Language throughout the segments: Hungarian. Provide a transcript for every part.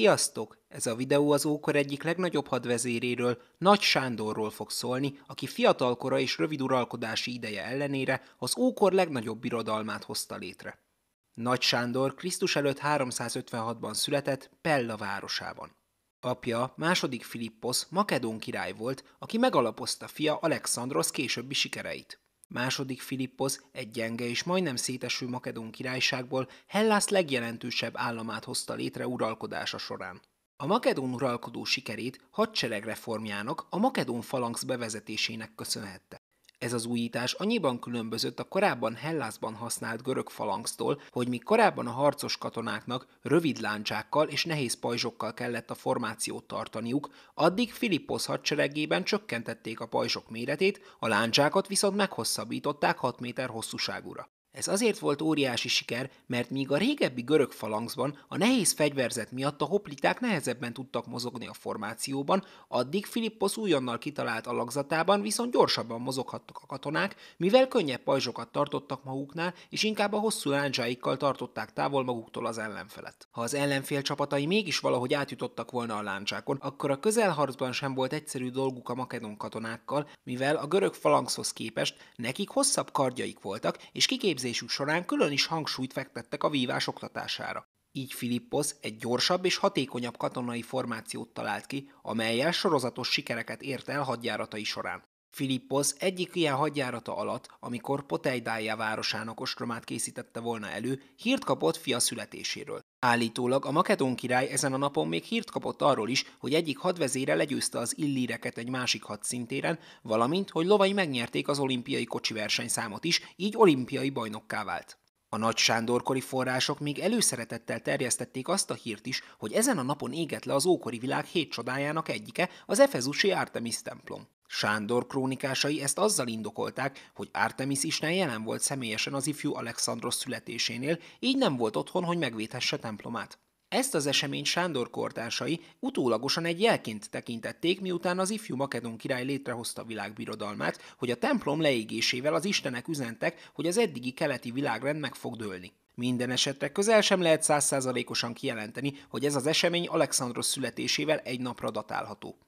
Sziasztok! Ez a videó az ókor egyik legnagyobb hadvezéréről, Nagy Sándorról fog szólni, aki fiatalkora és rövid uralkodási ideje ellenére az ókor legnagyobb birodalmát hozta létre. Nagy Sándor Krisztus előtt 356-ban született Pella városában. Apja, második Filippos, makedón király volt, aki megalapozta fia Alexandros későbbi sikereit. Második Filippos egy gyenge és majdnem széteső Makedón királyságból Hellász legjelentősebb államát hozta létre uralkodása során. A makedón uralkodó sikerét hadsereg reformjának, a makedón falangsz bevezetésének köszönhette. Ez az újítás annyiban különbözött a korábban Hellászban használt görög falangztól, hogy míg korábban a harcos katonáknak rövid láncsákkal és nehéz pajzsokkal kellett a formációt tartaniuk, addig Filippos hadseregében csökkentették a pajzsok méretét, a láncsákat viszont meghosszabbították 6 méter hosszúságúra. Ez azért volt óriási siker, mert míg a régebbi görög falangzban a nehéz fegyverzet miatt a hopliták nehezebben tudtak mozogni a formációban, addig Filippos újonnal kitalált alakzatában viszont gyorsabban mozoghattak a katonák, mivel könnyebb pajzsokat tartottak maguknál, és inkább a hosszú láncsáikkal tartották távol maguktól az ellenfelet. Ha az ellenfél csapatai mégis valahogy átjutottak volna a láncsákon, akkor a közelharcban sem volt egyszerű dolguk a makedon katonákkal, mivel a görög falangzhoz képest nekik hosszabb kardjaik voltak, és kiképzeltek képzésük során külön is hangsúlyt fektettek a vívás oktatására. Így Filippos egy gyorsabb és hatékonyabb katonai formációt talált ki, amelyel sorozatos sikereket ért el hadjáratai során. Filippos egyik ilyen hadjárata alatt, amikor Poteidája városának ostromát készítette volna elő, hírt kapott fia születéséről. Állítólag a makedón király ezen a napon még hírt kapott arról is, hogy egyik hadvezére legyőzte az illíreket egy másik hadszintéren, valamint, hogy lovai megnyerték az olimpiai kocsi versenyszámot is, így olimpiai bajnokká vált. A nagy Sándorkori források még előszeretettel terjesztették azt a hírt is, hogy ezen a napon égett le az ókori világ hét csodájának egyike, az Efezusi Artemis templom. Sándor krónikásai ezt azzal indokolták, hogy Artemis Isten jelen volt személyesen az ifjú Alexandros születésénél, így nem volt otthon, hogy megvédhesse templomát. Ezt az eseményt Sándor kortársai utólagosan egy jelként tekintették, miután az ifjú makedon király létrehozta világbirodalmát, hogy a templom leégésével az istenek üzentek, hogy az eddigi keleti világrend meg fog dőlni. Minden esetre közel sem lehet százszázalékosan kijelenteni, hogy ez az esemény Alexandros születésével egy napra datálható.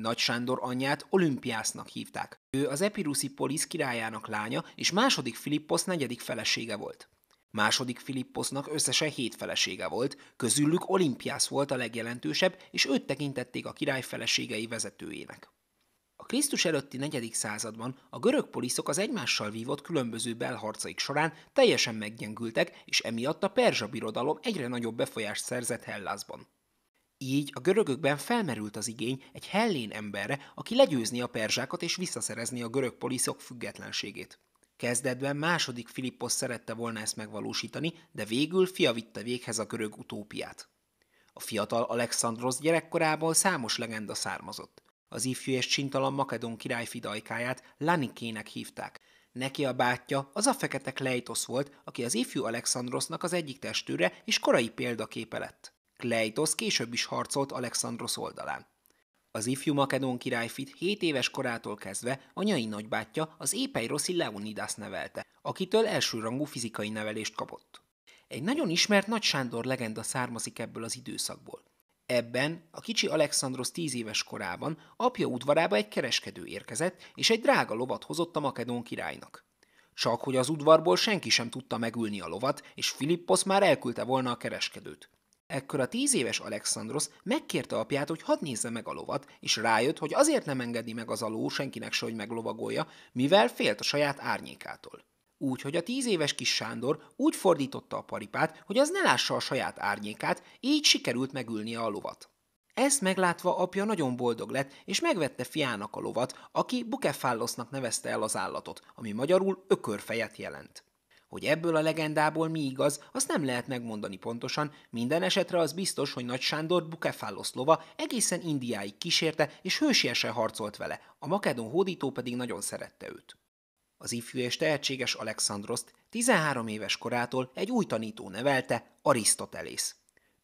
Nagy Sándor anyját Olimpiásznak hívták. Ő az Epiruszi Polisz királyának lánya és második Filipposz negyedik felesége volt. Második Filipposznak összesen hét felesége volt, közülük Olimpiász volt a legjelentősebb, és őt tekintették a király feleségei vezetőjének. A Krisztus előtti 4. században a görög poliszok az egymással vívott különböző belharcaik során teljesen meggyengültek, és emiatt a Perzsa birodalom egyre nagyobb befolyást szerzett Hellászban. Így a görögökben felmerült az igény egy hellén emberre, aki legyőzni a perzsákat és visszaszerezni a görög poliszok függetlenségét. Kezdetben második Filippos szerette volna ezt megvalósítani, de végül fia vitte véghez a görög utópiát. A fiatal Alexandros gyerekkorából számos legenda származott. Az ifjú és csintalan makedon király fidajkáját Lanikének hívták. Neki a bátyja az a fekete Kleitos volt, aki az ifjú Alexandrosnak az egyik testőre és korai példaképe lett. Kleitos később is harcolt Alexandros oldalán. Az ifjú makedón királyfit 7 éves korától kezdve anyai nagybátyja az rossi Leonidas nevelte, akitől elsőrangú fizikai nevelést kapott. Egy nagyon ismert Nagy Sándor legenda származik ebből az időszakból. Ebben, a kicsi Alexandros 10 éves korában apja udvarába egy kereskedő érkezett, és egy drága lovat hozott a makedón királynak. Csak hogy az udvarból senki sem tudta megülni a lovat, és Filippos már elküldte volna a kereskedőt. Ekkor a tíz éves Alexandros megkérte apját, hogy hadd nézze meg a lovat, és rájött, hogy azért nem engedi meg az aló senkinek se, hogy meglovagolja, mivel félt a saját árnyékától. Úgy, hogy a tíz éves kis Sándor úgy fordította a paripát, hogy az ne lássa a saját árnyékát, így sikerült megülnie a lovat. Ezt meglátva apja nagyon boldog lett, és megvette fiának a lovat, aki Bukefállosnak nevezte el az állatot, ami magyarul ökörfejet jelent. Hogy ebből a legendából mi igaz, azt nem lehet megmondani pontosan, minden esetre az biztos, hogy Nagy Sándor Bukefáloszlova egészen Indiáig kísérte és hősiesen harcolt vele, a makedon hódító pedig nagyon szerette őt. Az ifjú és tehetséges Alexandroszt 13 éves korától egy új tanító nevelte, Arisztotelész.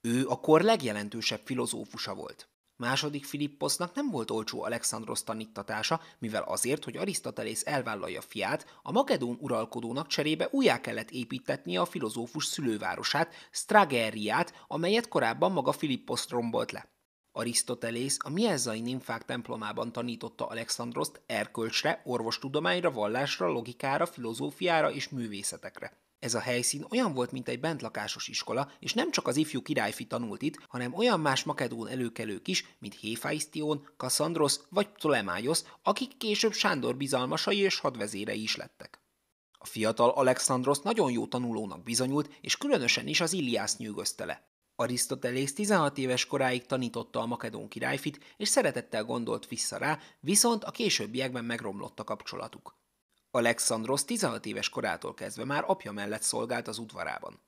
Ő a kor legjelentősebb filozófusa volt. Második Filipposznak nem volt olcsó Alexandros tanítatása, mivel azért, hogy Arisztotelész elvállalja fiát, a makedón uralkodónak cserébe újjá kellett építetni a filozófus szülővárosát, Stragériát, amelyet korábban maga Filippos rombolt le. Arisztotelész a Mielzai Nymphák templomában tanította Alexandroszt erkölcsre, orvostudományra, vallásra, logikára, filozófiára és művészetekre. Ez a helyszín olyan volt, mint egy bentlakásos iskola, és nem csak az ifjú királyfi tanult itt, hanem olyan más makedón előkelők is, mint Héfaisztion, Kassandros vagy Ptolemájosz, akik később Sándor bizalmasai és hadvezérei is lettek. A fiatal Alexandros nagyon jó tanulónak bizonyult, és különösen is az Iliász nyűgözte le. Arisztotelész 16 éves koráig tanította a makedón királyfit, és szeretettel gondolt vissza rá, viszont a későbbiekben megromlott a kapcsolatuk. Alexandros 16 éves korától kezdve már apja mellett szolgált az udvarában.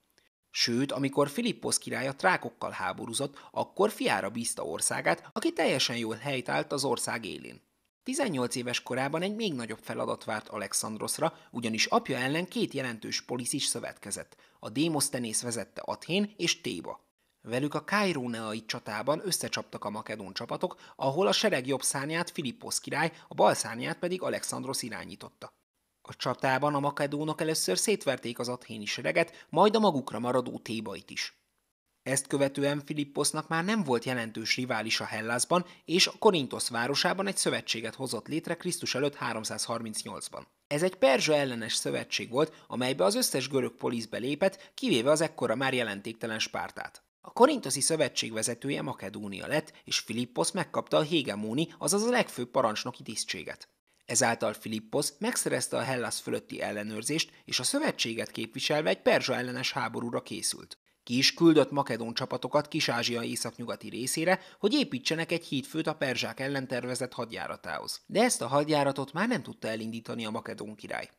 Sőt, amikor Filippos király a trákokkal háborúzott, akkor fiára bízta országát, aki teljesen jól állt az ország élén. 18 éves korában egy még nagyobb feladat várt Alexandrosra, ugyanis apja ellen két jelentős is szövetkezett. A Démosztenész vezette Athén és Téba. Velük a Kairóneai csatában összecsaptak a makedón csapatok, ahol a sereg jobb szárnyát Filippos király, a bal szárnyát pedig Alexandros irányította. A csatában a makedónok először szétverték az athéni sereget, majd a magukra maradó tébait is. Ezt követően Filipposznak már nem volt jelentős rivális a Hellászban, és a Korintosz városában egy szövetséget hozott létre Krisztus előtt 338-ban. Ez egy perzsa ellenes szövetség volt, amelybe az összes görög polisz belépett, kivéve az ekkora már jelentéktelen Spártát. A korintoszi szövetség vezetője Makedónia lett, és Filippos megkapta a hegemóni, azaz a legfőbb parancsnoki tisztséget. Ezáltal Filipposz megszerezte a Hellas fölötti ellenőrzést, és a szövetséget képviselve egy perzsa ellenes háborúra készült. Ki is küldött makedón csapatokat Kis-Ázsia északnyugati részére, hogy építsenek egy hídfőt a perzsák ellen tervezett hadjáratához. De ezt a hadjáratot már nem tudta elindítani a makedón király.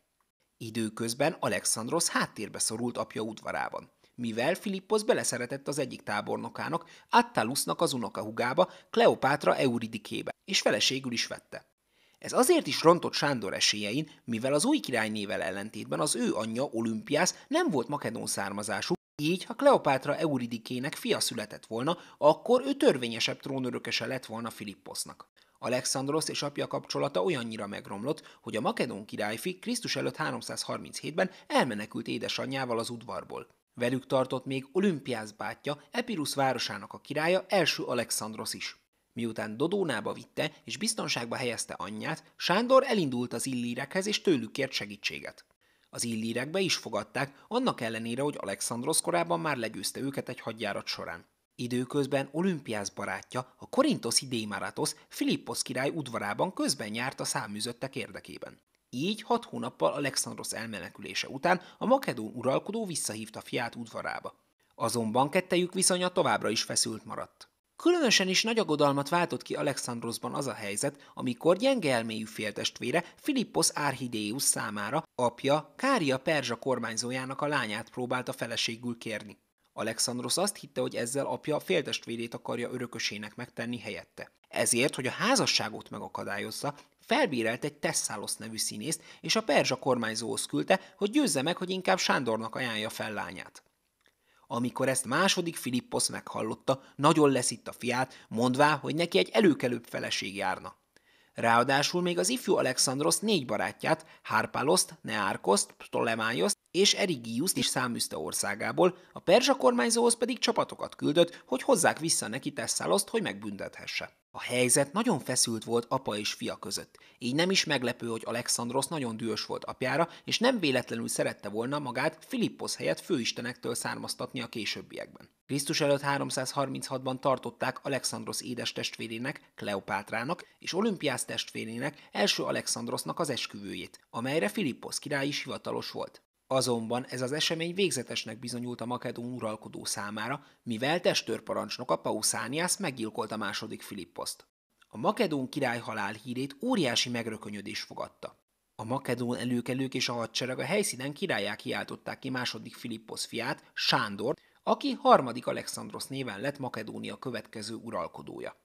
Időközben Alexandros háttérbe szorult apja udvarában mivel Filippos beleszeretett az egyik tábornokának, Attalusnak az unokahugába, Kleopátra Euridikébe, és feleségül is vette. Ez azért is rontott Sándor esélyein, mivel az új királynével ellentétben az ő anyja, Olimpiász, nem volt makedón származású, így, ha Kleopátra Euridikének fia született volna, akkor ő törvényesebb trónörökese lett volna Filipposznak. Alexandros és apja kapcsolata olyannyira megromlott, hogy a makedón királyfi Krisztus előtt 337-ben elmenekült édesanyjával az udvarból. Velük tartott még Olimpiász bátyja, Epirus városának a királya első Alexandros is. Miután Dodónába vitte és biztonságba helyezte anyját, Sándor elindult az illírekhez és tőlük kért segítséget. Az illírek be is fogadták, annak ellenére, hogy Alexandros korábban már legyőzte őket egy hadjárat során. Időközben Olimpiász barátja, a korintoszi Démáratos Filippos király udvarában közben járt a száműzöttek érdekében. Így hat hónappal Alexandros elmenekülése után a makedón uralkodó visszahívta fiát udvarába. Azonban kettejük viszonya továbbra is feszült maradt. Különösen is nagy aggodalmat váltott ki Alexandrosban az a helyzet, amikor gyenge elmélyű féltestvére Filippos Archideus számára apja Kária Perzsa kormányzójának a lányát próbálta feleségül kérni. Alexandros azt hitte, hogy ezzel apja a féltestvérét akarja örökösének megtenni helyette. Ezért, hogy a házasságot megakadályozza, felbírelt egy Tesszálosz nevű színészt, és a perzsa kormányzóhoz küldte, hogy győzze meg, hogy inkább Sándornak ajánlja fel lányát. Amikor ezt második Filippos meghallotta, nagyon leszitta fiát, mondvá, hogy neki egy előkelőbb feleség járna. Ráadásul még az ifjú Alexandros négy barátját, Harpaloszt, Neárkoszt, Ptolemaioszt és Erigiuszt is száműzte országából, a perzsa kormányzóhoz pedig csapatokat küldött, hogy hozzák vissza neki Tesszáloszt, hogy megbüntethesse. A helyzet nagyon feszült volt apa és fia között, így nem is meglepő, hogy Alexandros nagyon dühös volt apjára, és nem véletlenül szerette volna magát Filippos helyett főistenektől származtatni a későbbiekben. Krisztus előtt 336-ban tartották Alexandros édes testvérének, Kleopátrának és Olimpiás testvérének, első Alexandrosnak az esküvőjét, amelyre Filippos király is hivatalos volt. Azonban ez az esemény végzetesnek bizonyult a makedón uralkodó számára, mivel testőrparancsnoka Pauszániász meggyilkolta második Filipposzt. A makedón király halál hírét óriási megrökönyödés fogadta. A makedón előkelők és a hadsereg a helyszínen királyá kiáltották ki második Filipposz fiát, Sándor, aki harmadik Alexandros néven lett Makedónia következő uralkodója.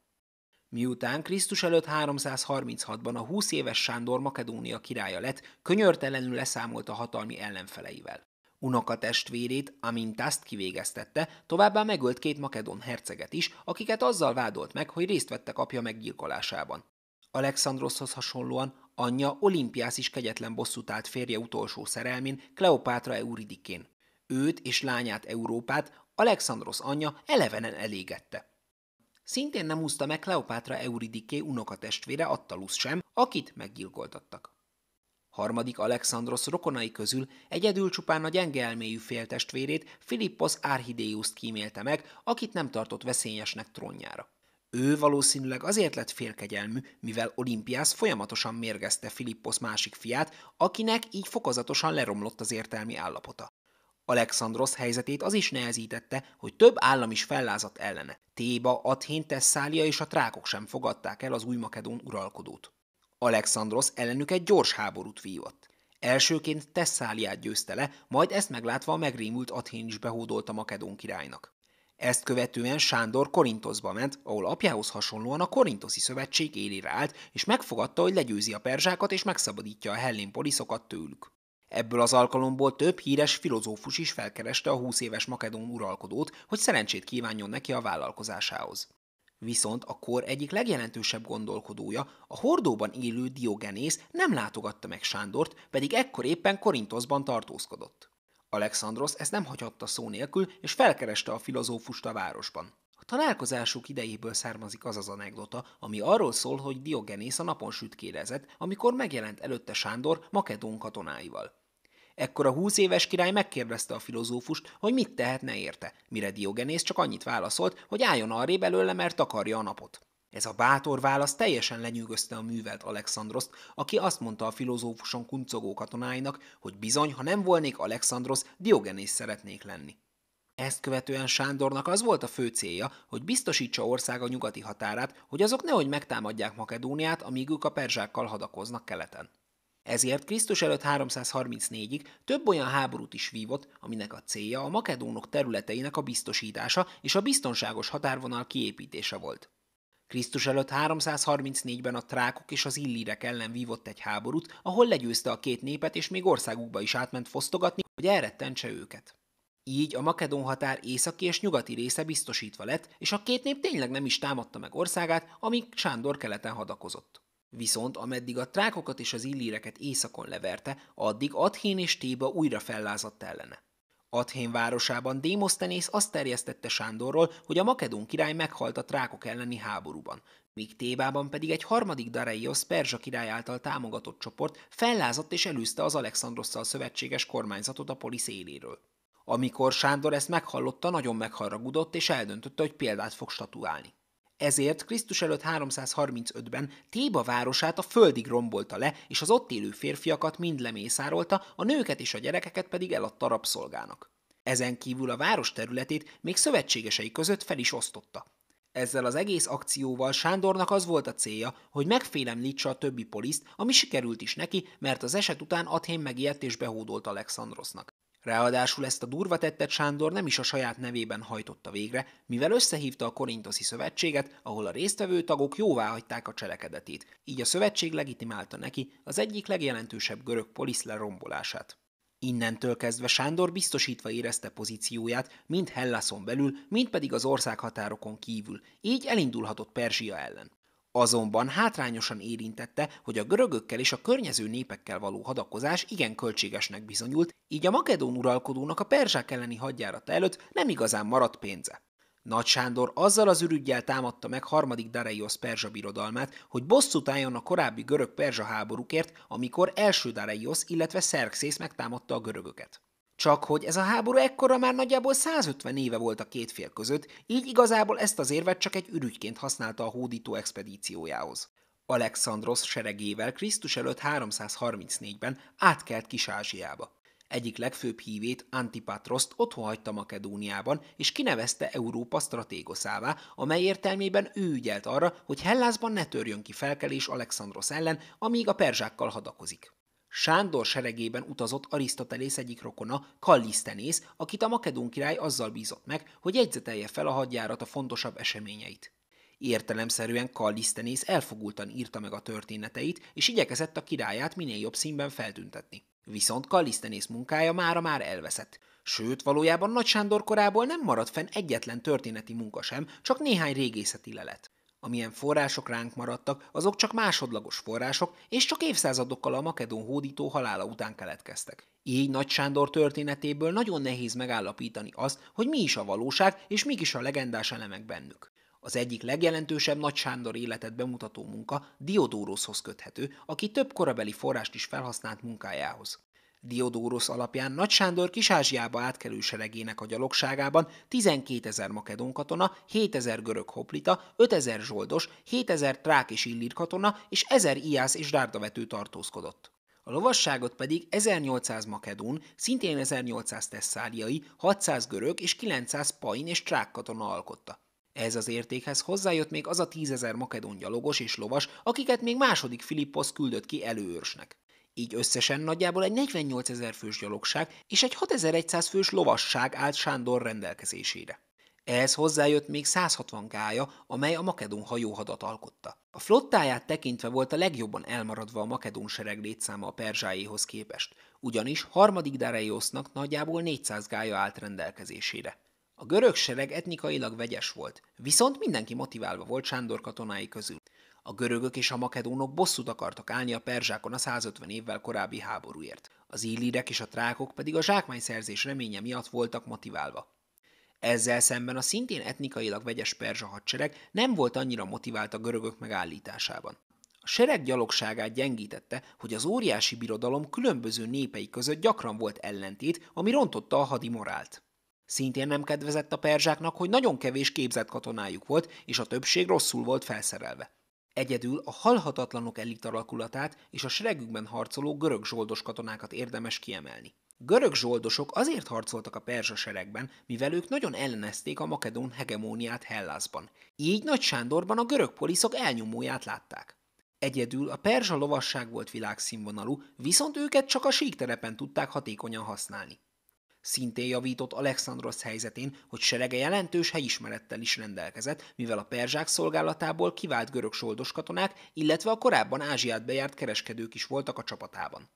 Miután Krisztus előtt 336-ban a 20 éves Sándor Makedónia királya lett, könyörtelenül leszámolt a hatalmi ellenfeleivel. Unoka testvérét, Amintaszt kivégeztette, továbbá megölt két makedon herceget is, akiket azzal vádolt meg, hogy részt vettek apja meggyilkolásában. Alexandroshoz hasonlóan anyja Olimpiász is kegyetlen bosszút állt férje utolsó szerelmén, Kleopátra Euridikén. Őt és lányát Európát Alexandros anyja elevenen elégette. Szintén nem úszta meg Kleopátra Euridiké unokatestvére Attalusz sem, akit meggyilkoltattak. Harmadik Alexandros rokonai közül egyedül csupán a gyenge elméjű féltestvérét Filippos Árhidéuszt kímélte meg, akit nem tartott veszélyesnek trónjára. Ő valószínűleg azért lett félkegyelmű, mivel Olimpiás folyamatosan mérgezte Filippos másik fiát, akinek így fokozatosan leromlott az értelmi állapota. Alexandros helyzetét az is nehezítette, hogy több állam is fellázadt ellene. Téba, Athén, Tesszália és a trákok sem fogadták el az új makedón uralkodót. Alexandros ellenük egy gyors háborút vívott. Elsőként Tesszáliát győzte le, majd ezt meglátva a megrémült Athén is behódolt a makedón királynak. Ezt követően Sándor Korintoszba ment, ahol apjához hasonlóan a Korintoszi Szövetség élére állt, és megfogadta, hogy legyőzi a perzsákat és megszabadítja a hellén poliszokat tőlük. Ebből az alkalomból több híres filozófus is felkereste a 20 éves makedón uralkodót, hogy szerencsét kívánjon neki a vállalkozásához. Viszont a kor egyik legjelentősebb gondolkodója, a hordóban élő Diogenész nem látogatta meg Sándort, pedig ekkor éppen Korintoszban tartózkodott. Alexandros ezt nem hagyhatta szó nélkül, és felkereste a filozófust a városban. A találkozásuk idejéből származik az az anekdota, ami arról szól, hogy Diogenész a napon sütkérezett, amikor megjelent előtte Sándor makedón katonáival. Ekkor a húsz éves király megkérdezte a filozófust, hogy mit tehetne érte, mire Diogenész csak annyit válaszolt, hogy álljon arrébb belőle, mert akarja a napot. Ez a bátor válasz teljesen lenyűgözte a művelt Alexandroszt, aki azt mondta a filozófuson kuncogó katonáinak, hogy bizony, ha nem volnék Alexandrosz, Diogenész szeretnék lenni. Ezt követően Sándornak az volt a fő célja, hogy biztosítsa ország a nyugati határát, hogy azok nehogy megtámadják Makedóniát, amíg ők a perzsákkal hadakoznak keleten. Ezért Krisztus előtt 334-ig több olyan háborút is vívott, aminek a célja a makedónok területeinek a biztosítása és a biztonságos határvonal kiépítése volt. Krisztus előtt 334-ben a trákok és az illírek ellen vívott egy háborút, ahol legyőzte a két népet, és még országukba is átment fosztogatni, hogy elrettentse őket. Így a makedón határ északi és nyugati része biztosítva lett, és a két nép tényleg nem is támadta meg országát, amíg Sándor keleten hadakozott. Viszont ameddig a trákokat és az illíreket északon leverte, addig Athén és Téba újra fellázadt ellene. Athén városában Démosztenész azt terjesztette Sándorról, hogy a makedón király meghalt a trákok elleni háborúban, míg Tébában pedig egy harmadik Dareios perzsa király által támogatott csoport fellázadt és elűzte az Alexandrosszal szövetséges kormányzatot a polisz éléről. Amikor Sándor ezt meghallotta, nagyon megharagudott és eldöntötte, hogy példát fog statuálni. Ezért Krisztus előtt 335-ben Téba városát a földig rombolta le, és az ott élő férfiakat mind lemészárolta, a nőket és a gyerekeket pedig eladta rabszolgának. Ezen kívül a város területét még szövetségesei között fel is osztotta. Ezzel az egész akcióval Sándornak az volt a célja, hogy megfélemlítse a többi poliszt, ami sikerült is neki, mert az eset után Athén megijedt és behódolt Alexandrosnak. Ráadásul ezt a durva tettet Sándor nem is a saját nevében hajtotta végre, mivel összehívta a korintoszi szövetséget, ahol a résztvevő tagok jóvá hagyták a cselekedetét, így a szövetség legitimálta neki az egyik legjelentősebb görög polisz lerombolását. Innentől kezdve Sándor biztosítva érezte pozícióját, mind Hellászon belül, mind pedig az országhatárokon kívül, így elindulhatott Perzsia ellen. Azonban hátrányosan érintette, hogy a görögökkel és a környező népekkel való hadakozás igen költségesnek bizonyult, így a makedón uralkodónak a perzsák elleni hadjárata előtt nem igazán maradt pénze. Nagy Sándor azzal az ürügyjel támadta meg harmadik Dareios perzsa birodalmát, hogy bosszút álljon a korábbi görög-perzsa háborúkért, amikor első Dareios, illetve Szerxész megtámadta a görögöket. Csak hogy ez a háború ekkora már nagyjából 150 éve volt a két fél között, így igazából ezt az érvet csak egy ürügyként használta a hódító expedíciójához. Alexandros seregével Krisztus előtt 334-ben átkelt Kis-Ázsiába. Egyik legfőbb hívét, Antipatroszt otthon hagyta Makedóniában, és kinevezte Európa stratégoszává, amely értelmében ő ügyelt arra, hogy Hellászban ne törjön ki felkelés Alexandros ellen, amíg a perzsákkal hadakozik. Sándor seregében utazott Arisztotelész egyik rokona, Kallisztenész, akit a makedón király azzal bízott meg, hogy jegyzetelje fel a hadjárat a fontosabb eseményeit. Értelemszerűen Kallisztenész elfogultan írta meg a történeteit, és igyekezett a királyát minél jobb színben feltüntetni. Viszont Kallisztenész munkája mára már elveszett. Sőt, valójában Nagy Sándor korából nem maradt fenn egyetlen történeti munka sem, csak néhány régészeti lelet. Amilyen források ránk maradtak, azok csak másodlagos források, és csak évszázadokkal a makedon hódító halála után keletkeztek. Így Nagy Sándor történetéből nagyon nehéz megállapítani azt, hogy mi is a valóság, és mik is a legendás elemek bennük. Az egyik legjelentősebb Nagy Sándor életet bemutató munka Diodóroszhoz köthető, aki több korabeli forrást is felhasznált munkájához. Diodórosz alapján Nagy Sándor Kisázsiába átkelő seregének a gyalogságában 12 ezer makedon katona, 7 ezer görög hoplita, 5 ezer zsoldos, 7 ezer trák és illír katona és 1000 iász és dárdavető tartózkodott. A lovasságot pedig 1800 makedón, szintén 1800 tesszáliai, 600 görög és 900 pain és trák katona alkotta. Ez az értékhez hozzájött még az a tízezer makedón gyalogos és lovas, akiket még második Filipposz küldött ki előőrsnek. Így összesen nagyjából egy 48 ezer fős gyalogság és egy 6100 fős lovasság állt Sándor rendelkezésére. Ehhez hozzájött még 160 gája, amely a makedón hajóhadat alkotta. A flottáját tekintve volt a legjobban elmaradva a makedón sereg létszáma a perzsáéhoz képest, ugyanis harmadik Dareiosznak nagyjából 400 gája állt rendelkezésére. A görög sereg etnikailag vegyes volt, viszont mindenki motiválva volt Sándor katonái közül. A görögök és a makedónok bosszút akartak állni a perzsákon a 150 évvel korábbi háborúért. Az illírek és a trákok pedig a zsákmányszerzés reménye miatt voltak motiválva. Ezzel szemben a szintén etnikailag vegyes perzsa hadsereg nem volt annyira motivált a görögök megállításában. A sereg gyalogságát gyengítette, hogy az óriási birodalom különböző népei között gyakran volt ellentét, ami rontotta a hadi morált. Szintén nem kedvezett a perzsáknak, hogy nagyon kevés képzett katonájuk volt, és a többség rosszul volt felszerelve. Egyedül a halhatatlanok elit alakulatát és a seregükben harcoló görög zsoldos katonákat érdemes kiemelni. Görög zsoldosok azért harcoltak a perzsa seregben, mivel ők nagyon ellenezték a makedón hegemóniát Hellászban. Így Nagy Sándorban a görög poliszok elnyomóját látták. Egyedül a perzsa lovasság volt világszínvonalú, viszont őket csak a síkterepen tudták hatékonyan használni. Szintén javított Alexandros helyzetén, hogy serege jelentős helyismerettel is rendelkezett, mivel a perzsák szolgálatából kivált görög soldos katonák, illetve a korábban Ázsiát bejárt kereskedők is voltak a csapatában.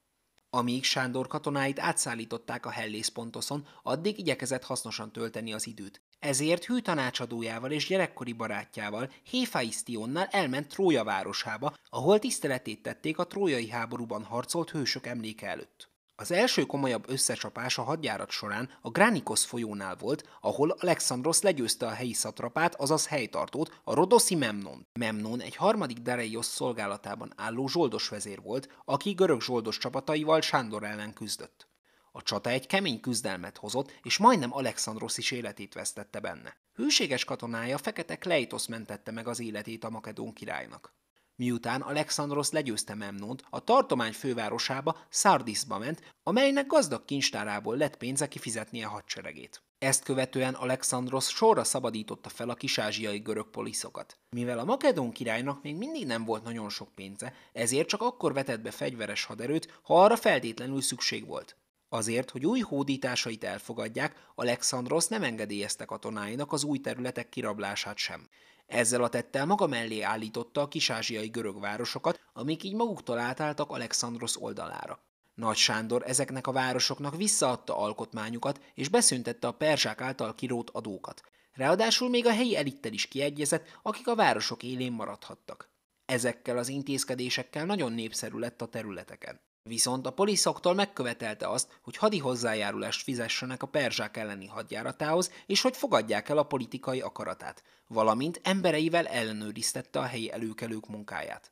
Amíg Sándor katonáit átszállították a hellészpontoszon, addig igyekezett hasznosan tölteni az időt. Ezért hű tanácsadójával és gyerekkori barátjával, Héfaisztionnal elment Trója városába, ahol tiszteletét tették a trójai háborúban harcolt hősök emléke előtt. Az első komolyabb összecsapás a hadjárat során a Granikos folyónál volt, ahol Alexandros legyőzte a helyi szatrapát, azaz helytartót, a Rodoszi Memnon. Memnon egy harmadik Dareios szolgálatában álló zsoldos vezér volt, aki görög zsoldos csapataival Sándor ellen küzdött. A csata egy kemény küzdelmet hozott, és majdnem Alexandros is életét vesztette benne. Hűséges katonája Fekete Kleitos mentette meg az életét a makedón királynak. Miután Alexandros legyőzte Memnont, a tartomány fővárosába, Sardiszba ment, amelynek gazdag kincstárából lett pénze kifizetnie a hadseregét. Ezt követően Alexandros sorra szabadította fel a kisázsiai görög poliszokat. Mivel a makedón királynak még mindig nem volt nagyon sok pénze, ezért csak akkor vetett be fegyveres haderőt, ha arra feltétlenül szükség volt. Azért, hogy új hódításait elfogadják, Alexandros nem engedélyezte katonáinak az új területek kirablását sem. Ezzel a tettel maga mellé állította a kisázsiai görög városokat, amik így maguktól átálltak Alexandros oldalára. Nagy Sándor ezeknek a városoknak visszaadta alkotmányukat és beszüntette a perzsák által kirót adókat. Ráadásul még a helyi elittel is kiegyezett, akik a városok élén maradhattak. Ezekkel az intézkedésekkel nagyon népszerű lett a területeken. Viszont a poliszoktól megkövetelte azt, hogy hadi hozzájárulást fizessenek a perzsák elleni hadjáratához, és hogy fogadják el a politikai akaratát, valamint embereivel ellenőriztette a helyi előkelők munkáját.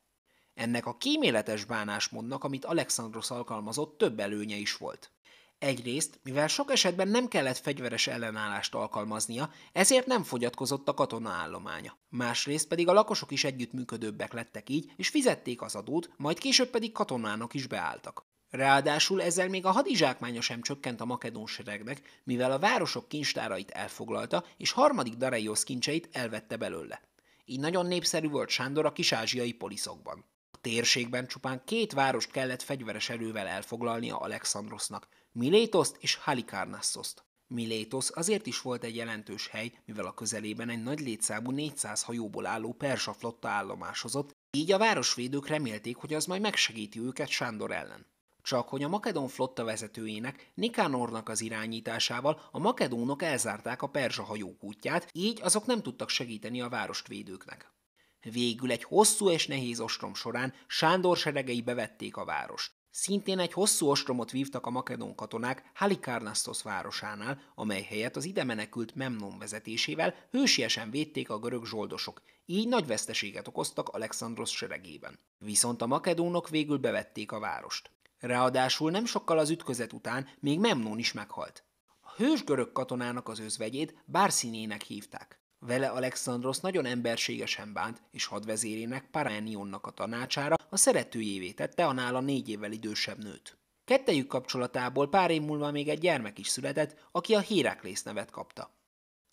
Ennek a kíméletes bánásmódnak, amit Alexandros alkalmazott, több előnye is volt. Egyrészt, mivel sok esetben nem kellett fegyveres ellenállást alkalmaznia, ezért nem fogyatkozott a katona állománya. Másrészt pedig a lakosok is együttműködőbbek lettek így, és fizették az adót, majd később pedig katonának is beálltak. Ráadásul ezzel még a hadizsákmánya sem csökkent a makedón seregnek, mivel a városok kincstárait elfoglalta, és harmadik Dareios kincseit elvette belőle. Így nagyon népszerű volt Sándor a kisázsiai poliszokban térségben csupán két várost kellett fegyveres erővel elfoglalnia Alexandrosnak – Milétoszt és Halikárnasszoszt. Milétosz azért is volt egy jelentős hely, mivel a közelében egy nagy létszámú 400 hajóból álló persa flotta állomásozott, így a városvédők remélték, hogy az majd megsegíti őket Sándor ellen. Csak hogy a makedon flotta vezetőjének, Nikánornak az irányításával a makedónok elzárták a perzsa hajók útját, így azok nem tudtak segíteni a várost védőknek. Végül egy hosszú és nehéz ostrom során Sándor seregei bevették a várost. Szintén egy hosszú ostromot vívtak a makedón katonák Halikárnasztos városánál, amely helyet az ide menekült Memnon vezetésével hősiesen védték a görög zsoldosok, így nagy veszteséget okoztak Alexandros seregében. Viszont a makedónok végül bevették a várost. Ráadásul nem sokkal az ütközet után még Memnon is meghalt. A hős görög katonának az özvegyét Bárszínének hívták. Vele Alexandros nagyon emberségesen bánt, és hadvezérének Paranionnak a tanácsára a szeretőjévé tette a nála négy évvel idősebb nőt. Kettejük kapcsolatából pár év múlva még egy gyermek is született, aki a Héraklész nevet kapta.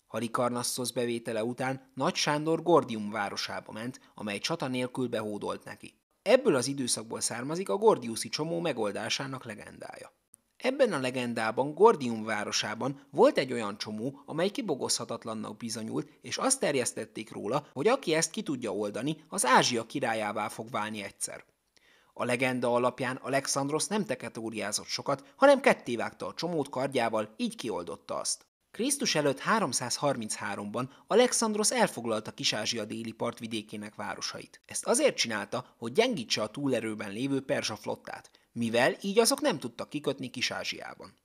Halikarnasszosz bevétele után Nagy Sándor Gordium városába ment, amely csata nélkül behódolt neki. Ebből az időszakból származik a Gordiuszi csomó megoldásának legendája. Ebben a legendában Gordium városában volt egy olyan csomó, amely kibogozhatatlannak bizonyult, és azt terjesztették róla, hogy aki ezt ki tudja oldani, az Ázsia királyává fog válni egyszer. A legenda alapján Alexandros nem teketóriázott sokat, hanem kettévágta a csomót kardjával, így kioldotta azt. Krisztus előtt 333-ban Alexandros elfoglalta Kis-Ázsia déli partvidékének városait. Ezt azért csinálta, hogy gyengítse a túlerőben lévő perzsa flottát mivel így azok nem tudtak kikötni Kis-Ázsiában.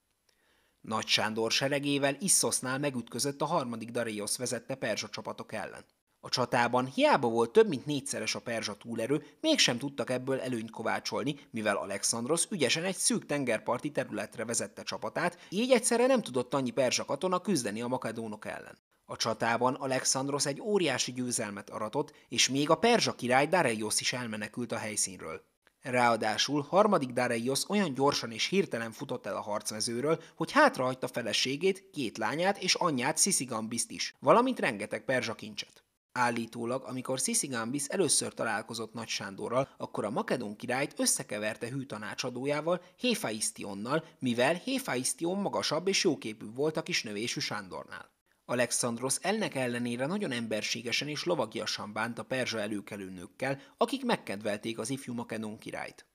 Nagy Sándor seregével Isszosznál megütközött a harmadik Dariosz vezette perzsa csapatok ellen. A csatában hiába volt több mint négyszeres a perzsa túlerő, mégsem tudtak ebből előnyt kovácsolni, mivel Alexandros ügyesen egy szűk tengerparti területre vezette csapatát, így egyszerre nem tudott annyi perzsa katona küzdeni a makedónok ellen. A csatában Alexandros egy óriási győzelmet aratott, és még a perzsa király Dareios is elmenekült a helyszínről. Ráadásul harmadik Dareios olyan gyorsan és hirtelen futott el a harcmezőről, hogy hátrahagyta feleségét, két lányát és anyját Sisiganbiszt is, valamint rengeteg perzsakincset. Állítólag, amikor Sisiganbisz először találkozott Nagy Sándorral, akkor a makedón királyt összekeverte hű tanácsadójával, Héfaisztionnal, mivel Héfaisztion magasabb és jóképű volt a növésű Sándornál. Alexandros ennek ellenére nagyon emberségesen és lovagiasan bánt a perzsa előkelő nőkkel, akik megkedvelték az ifjú Makedon királyt.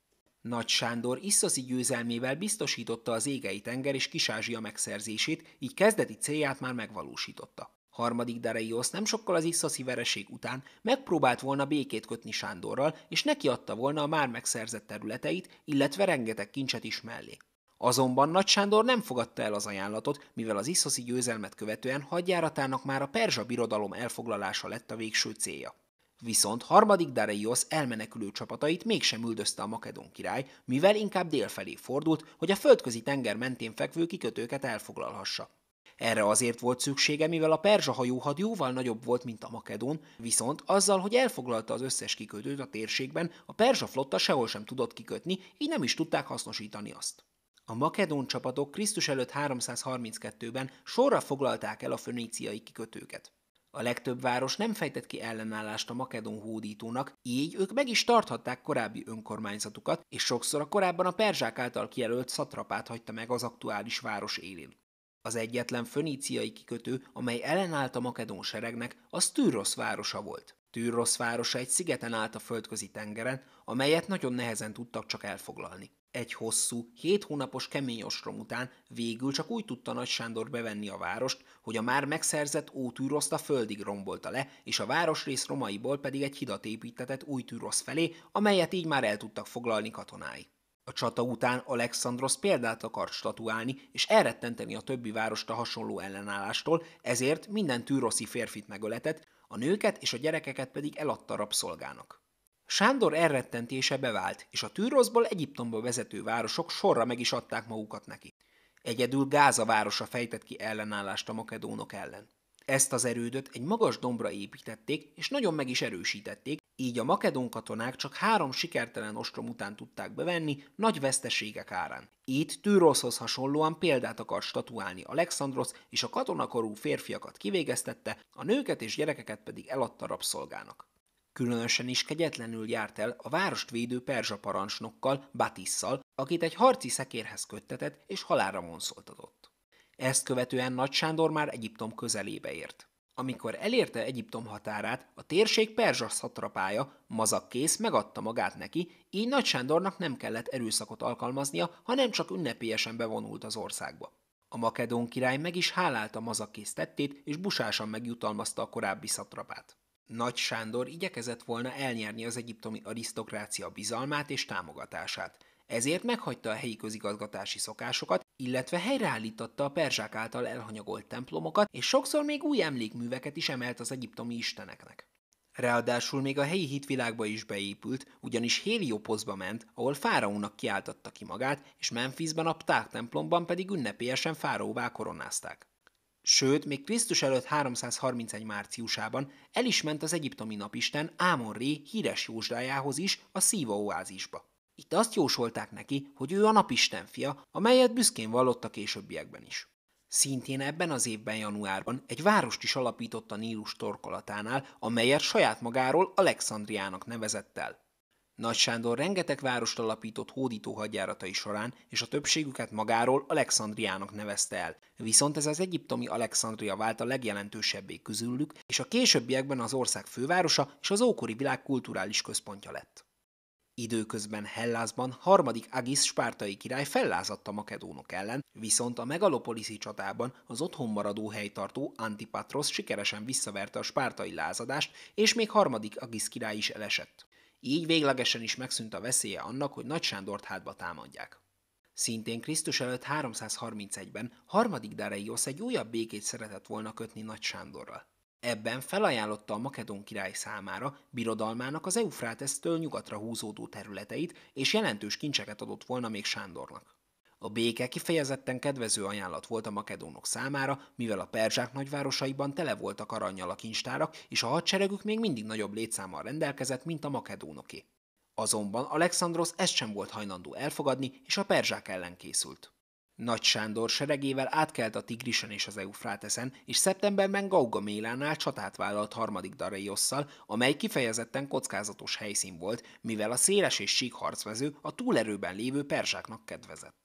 Nagy Sándor Iszaszi győzelmével biztosította az égei tenger és Kisázsia megszerzését, így kezdeti célját már megvalósította. Harmadik Dareios nem sokkal az Iszaszi vereség után megpróbált volna békét kötni Sándorral, és neki adta volna a már megszerzett területeit, illetve rengeteg kincset is mellé. Azonban Nagy Sándor nem fogadta el az ajánlatot, mivel az iszoszi győzelmet követően hadjáratának már a perzsa birodalom elfoglalása lett a végső célja. Viszont harmadik Dareios elmenekülő csapatait mégsem üldözte a makedon király, mivel inkább délfelé fordult, hogy a földközi tenger mentén fekvő kikötőket elfoglalhassa. Erre azért volt szüksége, mivel a perzsa hajóhad jóval nagyobb volt, mint a makedón, viszont azzal, hogy elfoglalta az összes kikötőt a térségben, a perzsa flotta sehol sem tudott kikötni, így nem is tudták hasznosítani azt. A makedón csapatok Krisztus előtt 332-ben sorra foglalták el a föníciai kikötőket. A legtöbb város nem fejtett ki ellenállást a makedón hódítónak, így ők meg is tarthatták korábbi önkormányzatukat, és sokszor a korábban a perzsák által kijelölt szatrapát hagyta meg az aktuális város élén. Az egyetlen föníciai kikötő, amely ellenállt a makedón seregnek, az Tűrosz városa volt. Tűrosz városa egy szigeten állt a földközi tengeren, amelyet nagyon nehezen tudtak csak elfoglalni egy hosszú, hét hónapos kemény ostrom után végül csak úgy tudta Nagy Sándor bevenni a várost, hogy a már megszerzett ótűroszt a földig rombolta le, és a városrész romaiból pedig egy hidat építetett új tűrosz felé, amelyet így már el tudtak foglalni katonái. A csata után Alexandros példát akart statuálni és elrettenteni a többi várost a hasonló ellenállástól, ezért minden tűroszi férfit megöletett, a nőket és a gyerekeket pedig eladta rabszolgának. Sándor elrettentése bevált, és a Tűroszból Egyiptomba vezető városok sorra meg is adták magukat neki. Egyedül Gáza városa fejtett ki ellenállást a makedónok ellen. Ezt az erődöt egy magas dombra építették, és nagyon meg is erősítették, így a makedón katonák csak három sikertelen ostrom után tudták bevenni, nagy veszteségek árán. Itt Tűroszhoz hasonlóan példát akart statuálni Alexandrosz, és a katonakorú férfiakat kivégeztette, a nőket és gyerekeket pedig eladta rabszolgának. Különösen is kegyetlenül járt el a várost védő perzsa parancsnokkal, Batisszal, akit egy harci szekérhez köttetett és halára vonszoltatott. Ezt követően Nagy Sándor már Egyiptom közelébe ért. Amikor elérte Egyiptom határát, a térség perzsa szatrapája, Mazakkész megadta magát neki, így Nagy Sándornak nem kellett erőszakot alkalmaznia, hanem csak ünnepélyesen bevonult az országba. A makedón király meg is hálálta Mazakész tettét, és busásan megjutalmazta a korábbi szatrapát. Nagy Sándor igyekezett volna elnyerni az egyiptomi arisztokrácia bizalmát és támogatását. Ezért meghagyta a helyi közigazgatási szokásokat, illetve helyreállította a perzsák által elhanyagolt templomokat, és sokszor még új emlékműveket is emelt az egyiptomi isteneknek. Ráadásul még a helyi hitvilágba is beépült, ugyanis Héliopozba ment, ahol fáraónak kiáltatta ki magát, és Memphisben a pták templomban pedig ünnepélyesen fáraóvá koronázták. Sőt, még Krisztus előtt 331 márciusában el is ment az egyiptomi napisten Ré híres jósdájához is a Szíva oázisba. Itt azt jósolták neki, hogy ő a napisten fia, amelyet büszkén vallott a későbbiekben is. Szintén ebben az évben januárban egy várost is alapított a Nílus torkolatánál, amelyet saját magáról Alexandriának nevezett el. Nagy Sándor rengeteg várost alapított hódító hadjáratai során, és a többségüket magáról Alexandriának nevezte el. Viszont ez az egyiptomi Alexandria vált a legjelentősebbé közülük, és a későbbiekben az ország fővárosa és az ókori világ kulturális központja lett. Időközben Hellászban harmadik Agis spártai király fellázadt a makedónok ellen, viszont a megalopoliszi csatában az otthon maradó helytartó Antipatros sikeresen visszaverte a spártai lázadást, és még harmadik Agis király is elesett. Így véglegesen is megszűnt a veszélye annak, hogy Nagy Sándort hátba támadják. Szintén Krisztus előtt 331-ben harmadik Dareios egy újabb békét szeretett volna kötni Nagy Sándorral. Ebben felajánlotta a makedon király számára birodalmának az Eufrátesztől nyugatra húzódó területeit, és jelentős kincseket adott volna még Sándornak. A béke kifejezetten kedvező ajánlat volt a makedónok számára, mivel a perzsák nagyvárosaiban tele voltak aranyjal a kincstárak, és a hadseregük még mindig nagyobb létszámmal rendelkezett, mint a makedónoki. Azonban Alexandros ezt sem volt hajlandó elfogadni, és a perzsák ellen készült. Nagy Sándor seregével átkelt a Tigrisen és az Eufráteszen, és szeptemberben Gauga Mélánál csatát vállalt harmadik Dareiosszal, amely kifejezetten kockázatos helyszín volt, mivel a széles és sík harcvező a túlerőben lévő perzsáknak kedvezett.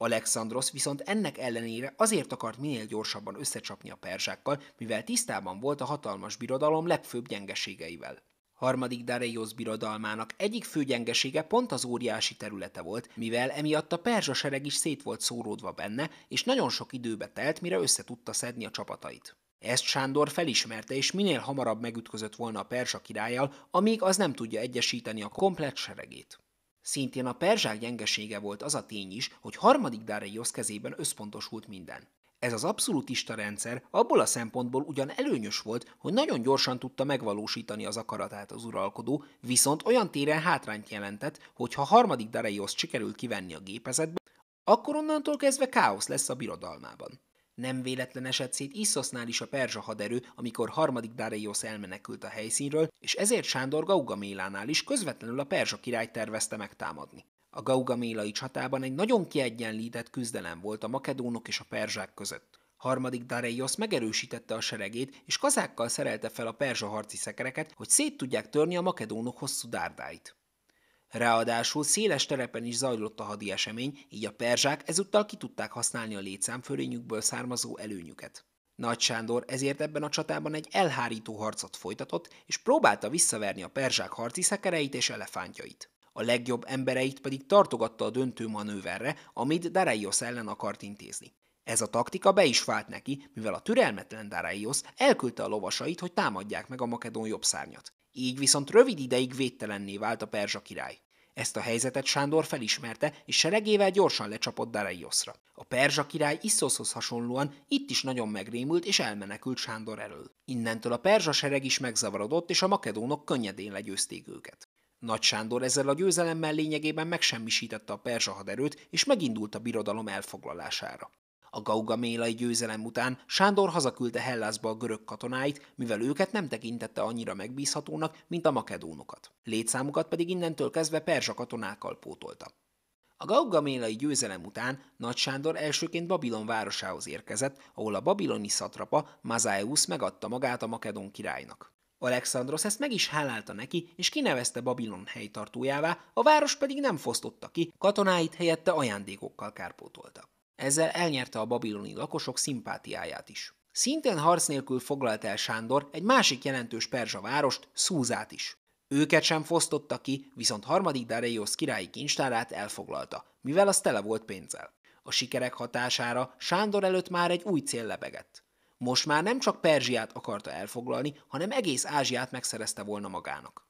Alexandros viszont ennek ellenére azért akart minél gyorsabban összecsapni a perzsákkal, mivel tisztában volt a hatalmas birodalom legfőbb gyengeségeivel. Harmadik Dareios birodalmának egyik fő gyengesége pont az óriási területe volt, mivel emiatt a perzsa sereg is szét volt szóródva benne, és nagyon sok időbe telt, mire össze tudta szedni a csapatait. Ezt Sándor felismerte, és minél hamarabb megütközött volna a perzsa királlyal, amíg az nem tudja egyesíteni a komplet seregét. Szintén a perzsák gyengesége volt az a tény is, hogy harmadik Dareiosz kezében összpontosult minden. Ez az abszolútista rendszer abból a szempontból ugyan előnyös volt, hogy nagyon gyorsan tudta megvalósítani az akaratát az uralkodó, viszont olyan téren hátrányt jelentett, hogy ha harmadik Dareioszt sikerült kivenni a gépezetből, akkor onnantól kezdve káosz lesz a birodalmában. Nem véletlen esett szét Iszosznál is a perzsa haderő, amikor harmadik Dareios elmenekült a helyszínről, és ezért Sándor Gaugamélánál is közvetlenül a perzsa király tervezte megtámadni. A Gaugamélai csatában egy nagyon kiegyenlített küzdelem volt a makedónok és a perzsák között. Harmadik Dareios megerősítette a seregét, és kazákkal szerelte fel a perzsa harci szekereket, hogy szét tudják törni a makedónok hosszú dárdáit. Ráadásul széles terepen is zajlott a hadi esemény, így a perzsák ezúttal ki tudták használni a létszámfölényükből származó előnyüket. Nagy Sándor ezért ebben a csatában egy elhárító harcot folytatott, és próbálta visszaverni a perzsák harci szekereit és elefántjait. A legjobb embereit pedig tartogatta a döntő manőverre, amit Dareios ellen akart intézni. Ez a taktika be is vált neki, mivel a türelmetlen Dareios elküldte a lovasait, hogy támadják meg a makedón jobbszárnyat. Így viszont rövid ideig védtelenné vált a perzsa király. Ezt a helyzetet Sándor felismerte, és seregével gyorsan lecsapott Dareioszra. A perzsa király Iszoszhoz hasonlóan itt is nagyon megrémült és elmenekült Sándor elől. Innentől a perzsa sereg is megzavarodott, és a makedónok könnyedén legyőzték őket. Nagy Sándor ezzel a győzelemmel lényegében megsemmisítette a perzsa haderőt, és megindult a birodalom elfoglalására. A gaugamélai győzelem után Sándor hazaküldte Hellászba a görög katonáit, mivel őket nem tekintette annyira megbízhatónak, mint a makedónokat. Létszámukat pedig innentől kezdve perzsa katonákkal pótolta. A gaugamélai győzelem után Nagy Sándor elsőként Babilon városához érkezett, ahol a babiloni szatrapa Mazaeus megadta magát a makedón királynak. Alexandros ezt meg is hálálta neki, és kinevezte Babilon helytartójává, a város pedig nem fosztotta ki, katonáit helyette ajándékokkal kárpótolta. Ezzel elnyerte a babiloni lakosok szimpátiáját is. Szintén harc nélkül foglalt el Sándor egy másik jelentős perzsa várost, Szúzát is. Őket sem fosztotta ki, viszont harmadik Dareios királyi kincstárát elfoglalta, mivel az tele volt pénzzel. A sikerek hatására Sándor előtt már egy új cél lebegett. Most már nem csak Perzsiát akarta elfoglalni, hanem egész Ázsiát megszerezte volna magának.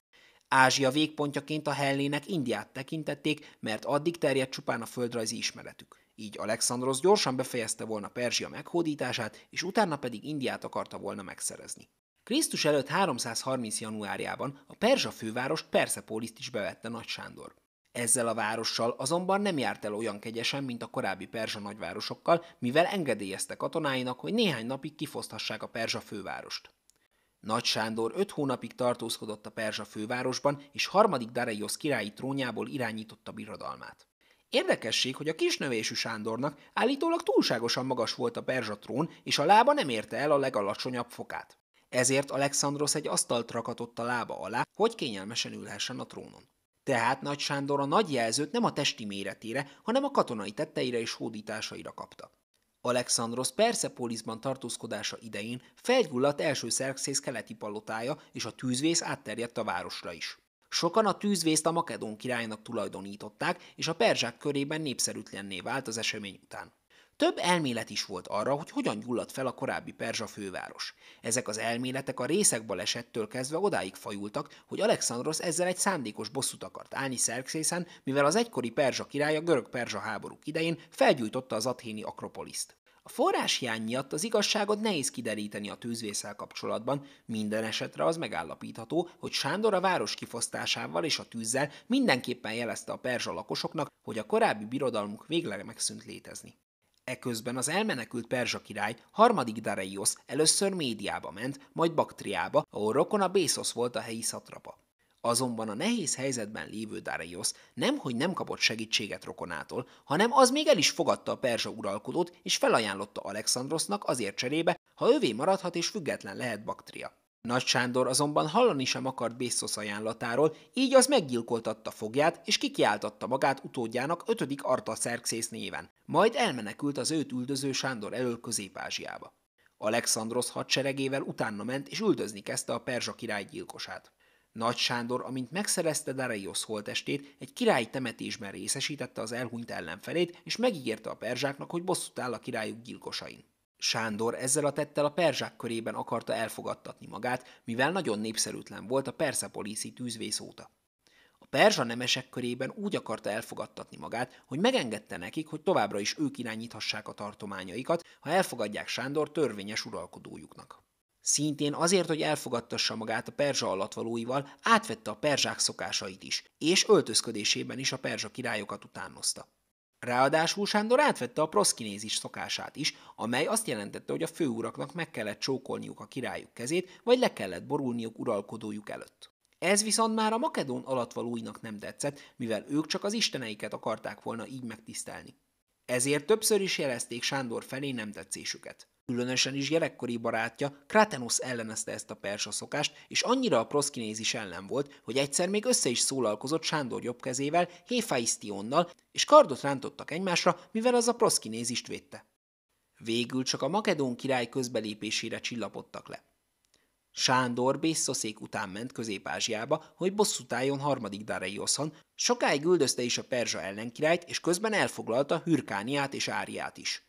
Ázsia végpontjaként a Hellének Indiát tekintették, mert addig terjedt csupán a földrajzi ismeretük. Így Alexandros gyorsan befejezte volna Perzsia meghódítását, és utána pedig Indiát akarta volna megszerezni. Krisztus előtt 330. januárjában a perzsa fővárost Persepoliszt is bevette Nagy Sándor. Ezzel a várossal azonban nem járt el olyan kegyesen, mint a korábbi perzsa nagyvárosokkal, mivel engedélyezte katonáinak, hogy néhány napig kifoszthassák a perzsa fővárost. Nagy Sándor öt hónapig tartózkodott a perzsa fővárosban, és harmadik Dareiosz királyi trónjából irányította birodalmát. Érdekesség, hogy a kisnövésű Sándornak állítólag túlságosan magas volt a perzsa trón, és a lába nem érte el a legalacsonyabb fokát. Ezért Alexandros egy asztalt rakatott a lába alá, hogy kényelmesen ülhessen a trónon. Tehát Nagy Sándor a nagy jelzőt nem a testi méretére, hanem a katonai tetteire és hódításaira kapta. Alexandros Persepolisban tartózkodása idején felgyulladt első Szerxész keleti palotája, és a tűzvész átterjedt a városra is. Sokan a tűzvészt a makedón királynak tulajdonították, és a perzsák körében népszerűtlenné vált az esemény után. Több elmélet is volt arra, hogy hogyan gyulladt fel a korábbi perzsa főváros. Ezek az elméletek a részek balesettől kezdve odáig fajultak, hogy Alexandros ezzel egy szándékos bosszút akart állni Szerxészen, mivel az egykori perzsa király a görög-perzsa háborúk idején felgyújtotta az athéni akropoliszt. A hiány miatt az igazságot nehéz kideríteni a tűzvészel kapcsolatban, minden esetre az megállapítható, hogy Sándor a város kifosztásával és a tűzzel mindenképpen jelezte a perzsa lakosoknak, hogy a korábbi birodalmuk végleg megszűnt létezni. Eközben az elmenekült perzsa király, harmadik Dareios először médiába ment, majd Baktriába, ahol a Bészosz volt a helyi szatrapa. Azonban a nehéz helyzetben lévő Darius nemhogy nem kapott segítséget rokonától, hanem az még el is fogadta a perzsa uralkodót, és felajánlotta Alexandrosznak azért cserébe, ha övé maradhat és független lehet Baktria. Nagy Sándor azonban hallani sem akart Bészosz ajánlatáról, így az meggyilkoltatta fogját, és kikiáltatta magát utódjának ötödik Szerxész néven. Majd elmenekült az őt üldöző Sándor elől Közép-Ázsiába. Alexandrosz hadseregével utána ment, és üldözni kezdte a perzsa király gyilkosát. Nagy Sándor, amint megszerezte Dareios holtestét, egy királyi temetésben részesítette az elhunyt ellenfelét, és megígérte a perzsáknak, hogy bosszút áll a királyuk gyilkosain. Sándor ezzel a tettel a perzsák körében akarta elfogadtatni magát, mivel nagyon népszerűtlen volt a perszepoliszi tűzvész óta. A perzsa nemesek körében úgy akarta elfogadtatni magát, hogy megengedte nekik, hogy továbbra is ők irányíthassák a tartományaikat, ha elfogadják Sándor törvényes uralkodójuknak. Szintén azért, hogy elfogadtassa magát a perzsa alattvalóival, átvette a perzsák szokásait is, és öltözködésében is a perzsa királyokat utánozta. Ráadásul Sándor átvette a proszkinézis szokását is, amely azt jelentette, hogy a főuraknak meg kellett csókolniuk a királyuk kezét, vagy le kellett borulniuk uralkodójuk előtt. Ez viszont már a makedón alatvalóinak nem tetszett, mivel ők csak az isteneiket akarták volna így megtisztelni. Ezért többször is jelezték Sándor felé nem tetszésüket. Különösen is gyerekkori barátja, Kratenus ellenezte ezt a persa szokást, és annyira a proszkinézis ellen volt, hogy egyszer még össze is szólalkozott Sándor jobb kezével, Héfaisztionnal, és kardot rántottak egymásra, mivel az a proszkinézist védte. Végül csak a makedón király közbelépésére csillapodtak le. Sándor Bészoszék után ment Közép-Ázsiába, hogy bosszút álljon harmadik Dareioszon, sokáig üldözte is a perzsa ellenkirályt, és közben elfoglalta Hürkániát és Áriát is.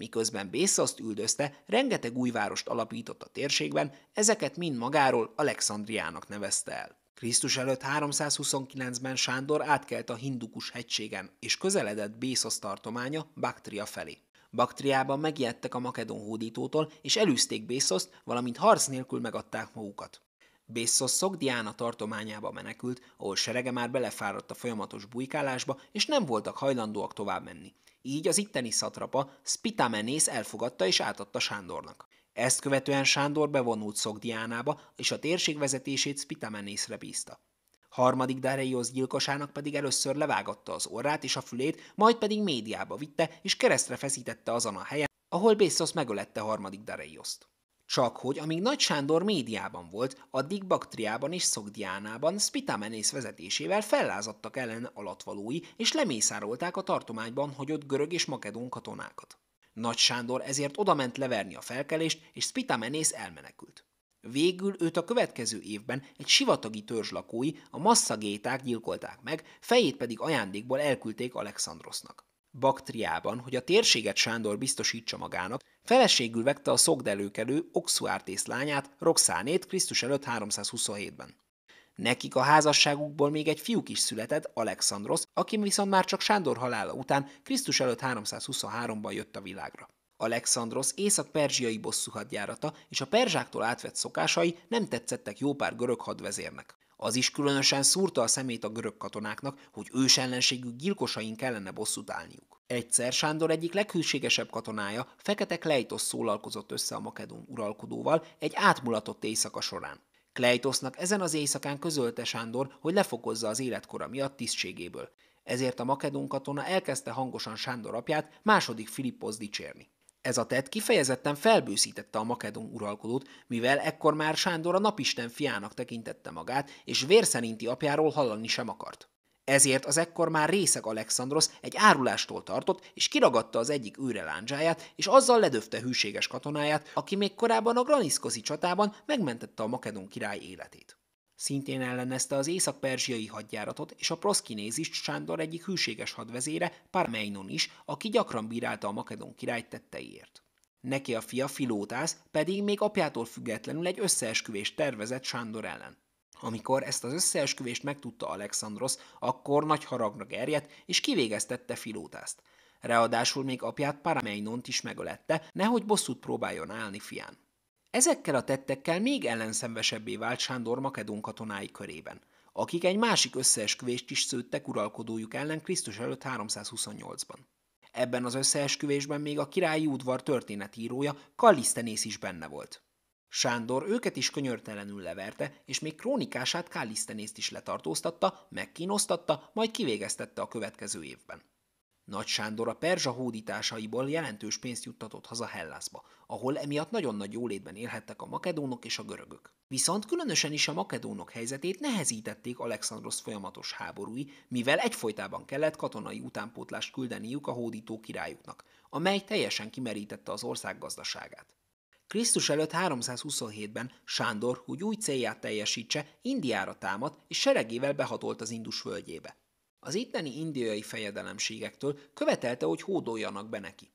Miközben Bészaszt üldözte, rengeteg új várost alapított a térségben, ezeket mind magáról Alexandriának nevezte el. Krisztus előtt 329-ben Sándor átkelt a Hindukus hegységen, és közeledett Bészasz tartománya Baktria felé. Baktriában megijedtek a makedon hódítótól, és elűzték Bészoszt, valamint harc nélkül megadták magukat. Bészosz Szogdiána tartományába menekült, ahol serege már belefáradt a folyamatos bujkálásba, és nem voltak hajlandóak tovább menni. Így az itteni szatrapa Spitamenész elfogadta és átadta Sándornak. Ezt követően Sándor bevonult Szogdiánába, és a térség vezetését Spitamenészre bízta. Harmadik Dareios gyilkosának pedig először levágatta az orrát és a fülét, majd pedig médiába vitte, és keresztre feszítette azon a helyen, ahol Bészosz megölette harmadik Dareioszt. Csak hogy amíg Nagy Sándor médiában volt, addig Baktriában és Szogdiánában Spitamenész vezetésével fellázadtak ellen alatvalói, és lemészárolták a tartományban hagyott görög és makedón katonákat. Nagy Sándor ezért odament leverni a felkelést, és Spitamenész elmenekült. Végül őt a következő évben egy sivatagi törzs lakói, a masszagéták gyilkolták meg, fejét pedig ajándékból elküldték Alexandrosnak. Baktriában, hogy a térséget Sándor biztosítsa magának, feleségül vette a szogdelőkelő Oxuártész lányát, Roxánét Krisztus előtt 327-ben. Nekik a házasságukból még egy fiúk is született, Alexandros, aki viszont már csak Sándor halála után Krisztus előtt 323-ban jött a világra. Alexandros észak-perzsiai bosszú hadjárata és a perzsáktól átvett szokásai nem tetszettek jó pár görög hadvezérnek. Az is különösen szúrta a szemét a görög katonáknak, hogy ős ellenségük gyilkosain kellene bosszút állniuk. Egyszer Sándor egyik leghűségesebb katonája, Fekete Kleitos szólalkozott össze a makedón uralkodóval egy átmulatott éjszaka során. Kleitosnak ezen az éjszakán közölte Sándor, hogy lefokozza az életkora miatt tisztségéből. Ezért a makedón katona elkezdte hangosan Sándor apját, második Filippos dicsérni. Ez a tett kifejezetten felbőszítette a makedon uralkodót, mivel ekkor már Sándor a napisten fiának tekintette magát, és vérszerinti apjáról hallani sem akart. Ezért az ekkor már részeg Alexandros egy árulástól tartott, és kiragadta az egyik őre lándzsáját, és azzal ledöfte hűséges katonáját, aki még korábban a Graniszkozi csatában megmentette a makedon király életét. Szintén ellenezte az észak-perzsiai hadjáratot és a proszkinézist Sándor egyik hűséges hadvezére, Parmeinon is, aki gyakran bírálta a makedon király tetteiért. Neki a fia Filótász pedig még apjától függetlenül egy összeesküvést tervezett Sándor ellen. Amikor ezt az összeesküvést megtudta Alexandros, akkor nagy haragra gerjedt és kivégeztette Filótászt. Ráadásul még apját Parameinont is megölette, nehogy bosszút próbáljon állni fián. Ezekkel a tettekkel még ellenszenvesebbé vált Sándor makedón katonái körében, akik egy másik összeesküvést is szőttek uralkodójuk ellen Krisztus előtt 328-ban. Ebben az összeesküvésben még a királyi udvar történetírója Kallisztenész is benne volt. Sándor őket is könyörtelenül leverte, és még krónikását Kallisztenészt is letartóztatta, megkínoztatta, majd kivégeztette a következő évben. Nagy Sándor a perzsa hódításaiból jelentős pénzt juttatott haza Hellászba, ahol emiatt nagyon nagy jólétben élhettek a makedónok és a görögök. Viszont különösen is a makedónok helyzetét nehezítették Alexandros folyamatos háborúi, mivel egyfolytában kellett katonai utánpótlást küldeniük a hódító királyuknak, amely teljesen kimerítette az ország gazdaságát. Krisztus előtt 327-ben Sándor, hogy új célját teljesítse, Indiára támadt és seregével behatolt az Indus völgyébe. Az itteni indiai fejedelemségektől követelte, hogy hódoljanak be neki.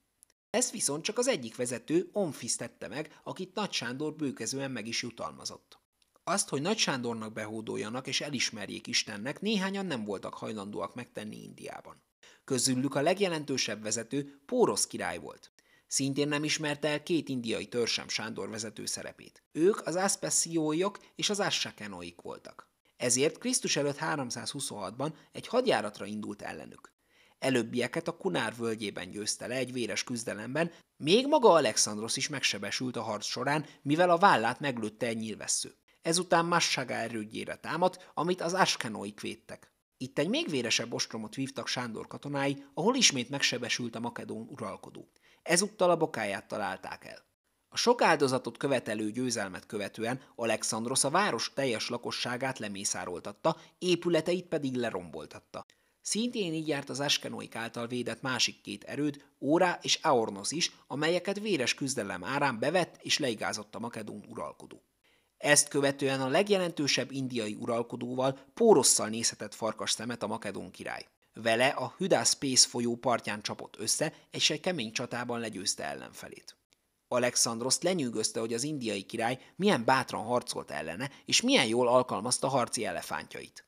Ezt viszont csak az egyik vezető, Onfis tette meg, akit Nagy Sándor bőkezően meg is jutalmazott. Azt, hogy Nagy Sándornak behódoljanak és elismerjék Istennek, néhányan nem voltak hajlandóak megtenni Indiában. Közülük a legjelentősebb vezető Pórosz király volt. Szintén nem ismerte el két indiai törsem Sándor vezető szerepét. Ők az Aspeszióiok és az Assakenóik voltak. Ezért Krisztus előtt 326-ban egy hadjáratra indult ellenük. Előbbieket a Kunár völgyében győzte le egy véres küzdelemben, még maga Alexandros is megsebesült a harc során, mivel a vállát meglőtte egy nyilvessző. Ezután Massaga erődjére támadt, amit az Askenóik védtek. Itt egy még véresebb ostromot vívtak Sándor katonái, ahol ismét megsebesült a makedón uralkodó. Ezúttal a bokáját találták el. A sok áldozatot követelő győzelmet követően Alexandros a város teljes lakosságát lemészároltatta, épületeit pedig leromboltatta. Szintén így járt az Askenoik által védett másik két erőd, Órá és Aornos is, amelyeket véres küzdelem árán bevett és leigázott a makedón uralkodó. Ezt követően a legjelentősebb indiai uralkodóval, Pórosszal nézhetett farkas szemet a makedón király. Vele a Hüdász Pész folyó partján csapott össze, és egy kemény csatában legyőzte ellenfelét. Alexandroszt lenyűgözte, hogy az indiai király milyen bátran harcolt ellene, és milyen jól alkalmazta harci elefántjait.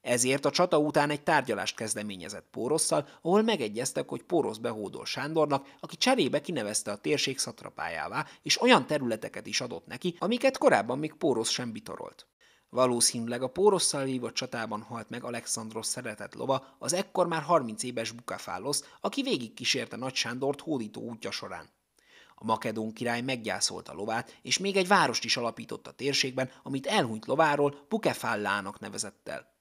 Ezért a csata után egy tárgyalást kezdeményezett Pórosszal, ahol megegyeztek, hogy Pórosz behódol Sándornak, aki cserébe kinevezte a térség szatrapájává, és olyan területeket is adott neki, amiket korábban még Pórosz sem bitorolt. Valószínűleg a Pórosszal vívott csatában halt meg Alexandros szeretett lova, az ekkor már 30 éves Bukafálosz, aki végigkísérte Nagy Sándort hódító útja során. A makedón király meggyászolta lovát, és még egy várost is alapított a térségben, amit elhunyt lováról Bukefállának nevezett el.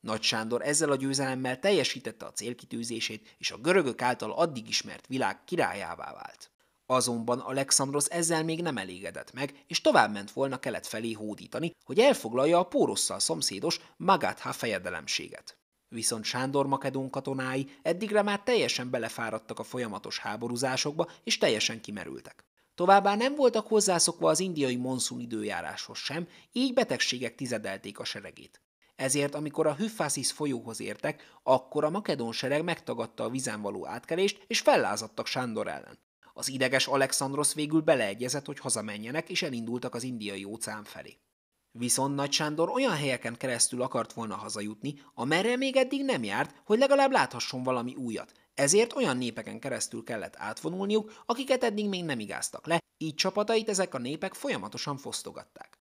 Nagy Sándor ezzel a győzelemmel teljesítette a célkitűzését, és a görögök által addig ismert világ királyává vált. Azonban Alexandros ezzel még nem elégedett meg, és tovább ment volna kelet felé hódítani, hogy elfoglalja a pórosszal szomszédos Magatha fejedelemséget. Viszont Sándor Makedón katonái eddigre már teljesen belefáradtak a folyamatos háborúzásokba, és teljesen kimerültek. Továbbá nem voltak hozzászokva az indiai monszun időjáráshoz sem, így betegségek tizedelték a seregét. Ezért, amikor a Hüffászisz folyóhoz értek, akkor a makedón sereg megtagadta a vizen való átkelést, és fellázadtak Sándor ellen. Az ideges Alexandros végül beleegyezett, hogy hazamenjenek, és elindultak az indiai óceán felé. Viszont Nagy Sándor olyan helyeken keresztül akart volna hazajutni, amerre még eddig nem járt, hogy legalább láthasson valami újat. Ezért olyan népeken keresztül kellett átvonulniuk, akiket eddig még nem igáztak le, így csapatait ezek a népek folyamatosan fosztogatták.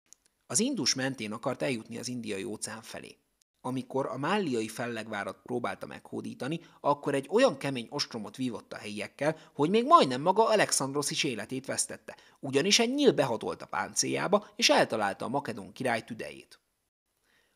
Az Indus mentén akart eljutni az indiai óceán felé. Amikor a málliai fellegvárat próbálta meghódítani, akkor egy olyan kemény ostromot vívott a helyiekkel, hogy még majdnem maga Alexandros is életét vesztette, ugyanis egy nyíl behatolt a páncéjába, és eltalálta a makedon király tüdejét.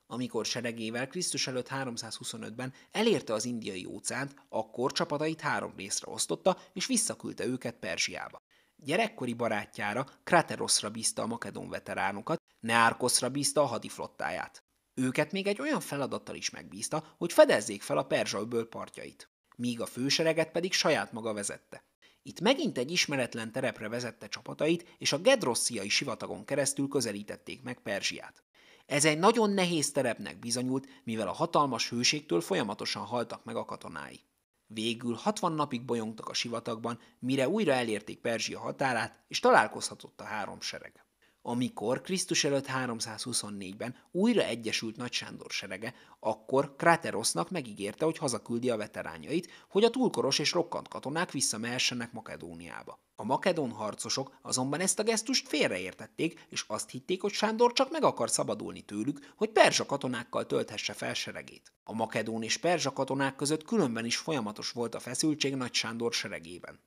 Amikor seregével Krisztus előtt 325-ben elérte az indiai óceánt, akkor csapatait három részre osztotta, és visszaküldte őket Perzsiába. Gyerekkori barátjára, Krateroszra bízta a makedon veteránokat, Neárkoszra bízta a hadiflottáját. Őket még egy olyan feladattal is megbízta, hogy fedezzék fel a öböl partjait, míg a fősereget pedig saját maga vezette. Itt megint egy ismeretlen terepre vezette csapatait, és a Gedrossziai sivatagon keresztül közelítették meg Perzsiát. Ez egy nagyon nehéz terepnek bizonyult, mivel a hatalmas hőségtől folyamatosan haltak meg a katonái. Végül 60 napig bolyongtak a sivatagban, mire újra elérték Perzsia határát, és találkozhatott a három sereg. Amikor Krisztus előtt 324-ben újra egyesült Nagy Sándor serege, akkor Kráterosznak megígérte, hogy hazaküldi a veterányait, hogy a túlkoros és rokkant katonák visszamehessenek Makedóniába. A makedón harcosok azonban ezt a gesztust félreértették, és azt hitték, hogy Sándor csak meg akar szabadulni tőlük, hogy perzsa katonákkal tölthesse fel seregét. A makedón és perzsa katonák között különben is folyamatos volt a feszültség Nagy Sándor seregében.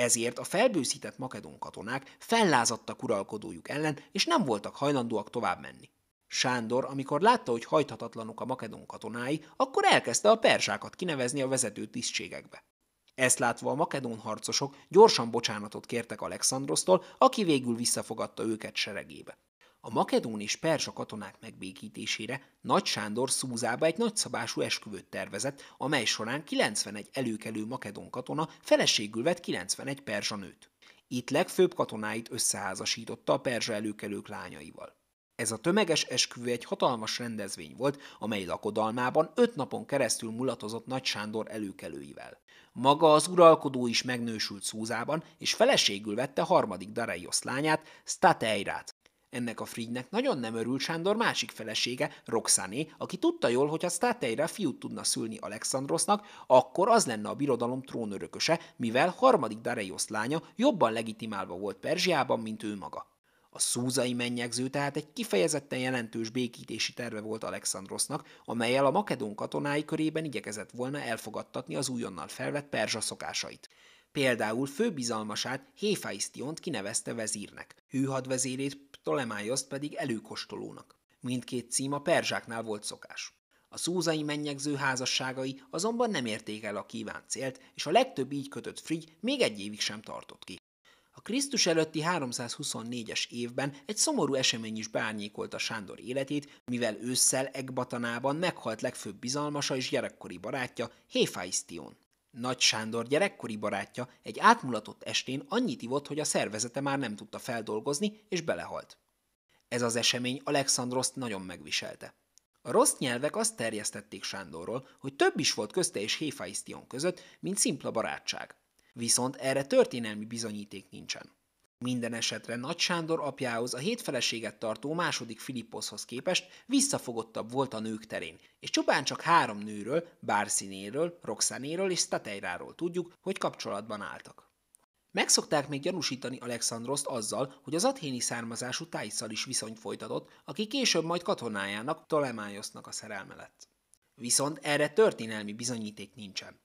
Ezért a felbőszített makedon katonák fellázadtak uralkodójuk ellen, és nem voltak hajlandóak tovább menni. Sándor, amikor látta, hogy hajthatatlanok a makedon katonái, akkor elkezdte a persákat kinevezni a vezető tisztségekbe. Ezt látva a makedón harcosok gyorsan bocsánatot kértek Alexandrosztól, aki végül visszafogadta őket seregébe. A makedón és perzsa katonák megbékítésére Nagy Sándor Szúzába egy nagyszabású esküvőt tervezett, amely során 91 előkelő makedón katona feleségül vett 91 perzsa nőt. Itt legfőbb katonáit összeházasította a perzsa előkelők lányaival. Ez a tömeges esküvő egy hatalmas rendezvény volt, amely lakodalmában öt napon keresztül mulatozott Nagy Sándor előkelőivel. Maga az uralkodó is megnősült Szúzában, és feleségül vette harmadik Dareiosz lányát, Stateirát, ennek a Frigynek nagyon nem örült Sándor másik felesége, Roxané, aki tudta jól, hogy ha Sztáteira fiút tudna szülni Alexandrosnak, akkor az lenne a birodalom trónörököse, mivel harmadik Dareios lánya jobban legitimálva volt Perzsiában, mint ő maga. A szúzai mennyegző tehát egy kifejezetten jelentős békítési terve volt Alexandrosnak, amelyel a makedón katonái körében igyekezett volna elfogadtatni az újonnan felvett perzsa szokásait. Például főbizalmasát Héfaisztiont kinevezte vezírnek, hűhadvezérét Ptolemaioszt pedig előkostolónak. Mindkét cím a perzsáknál volt szokás. A szúzai mennyegző házasságai azonban nem érték el a kívánt célt, és a legtöbb így kötött frigy még egy évig sem tartott ki. A Krisztus előtti 324-es évben egy szomorú esemény is a Sándor életét, mivel ősszel Egbatanában meghalt legfőbb bizalmasa és gyerekkori barátja Héfaisztion. Nagy Sándor gyerekkori barátja egy átmulatott estén annyit ivott, hogy a szervezete már nem tudta feldolgozni, és belehalt. Ez az esemény Alexandroszt nagyon megviselte. A rossz nyelvek azt terjesztették Sándorról, hogy több is volt közte és Héfaisztion között, mint szimpla barátság. Viszont erre történelmi bizonyíték nincsen. Minden esetre Nagy Sándor apjához a hét feleséget tartó második Filipposzhoz képest visszafogottabb volt a nők terén, és csupán csak három nőről, Bárszinéről, Roxanéről és Stateiráról tudjuk, hogy kapcsolatban álltak. Megszokták még gyanúsítani Alexandroszt azzal, hogy az athéni származású Tájszal is viszonyt folytatott, aki később majd katonájának, Tolemájosznak a szerelme lett. Viszont erre történelmi bizonyíték nincsen.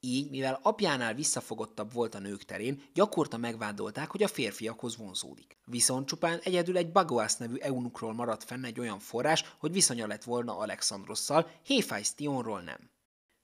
Így, mivel apjánál visszafogottabb volt a nők terén, gyakorta megvádolták, hogy a férfiakhoz vonzódik. Viszont csupán egyedül egy Bagoász nevű eunukról maradt fenn egy olyan forrás, hogy viszonya lett volna Alexandrosszal, Héfájsz Tionról nem.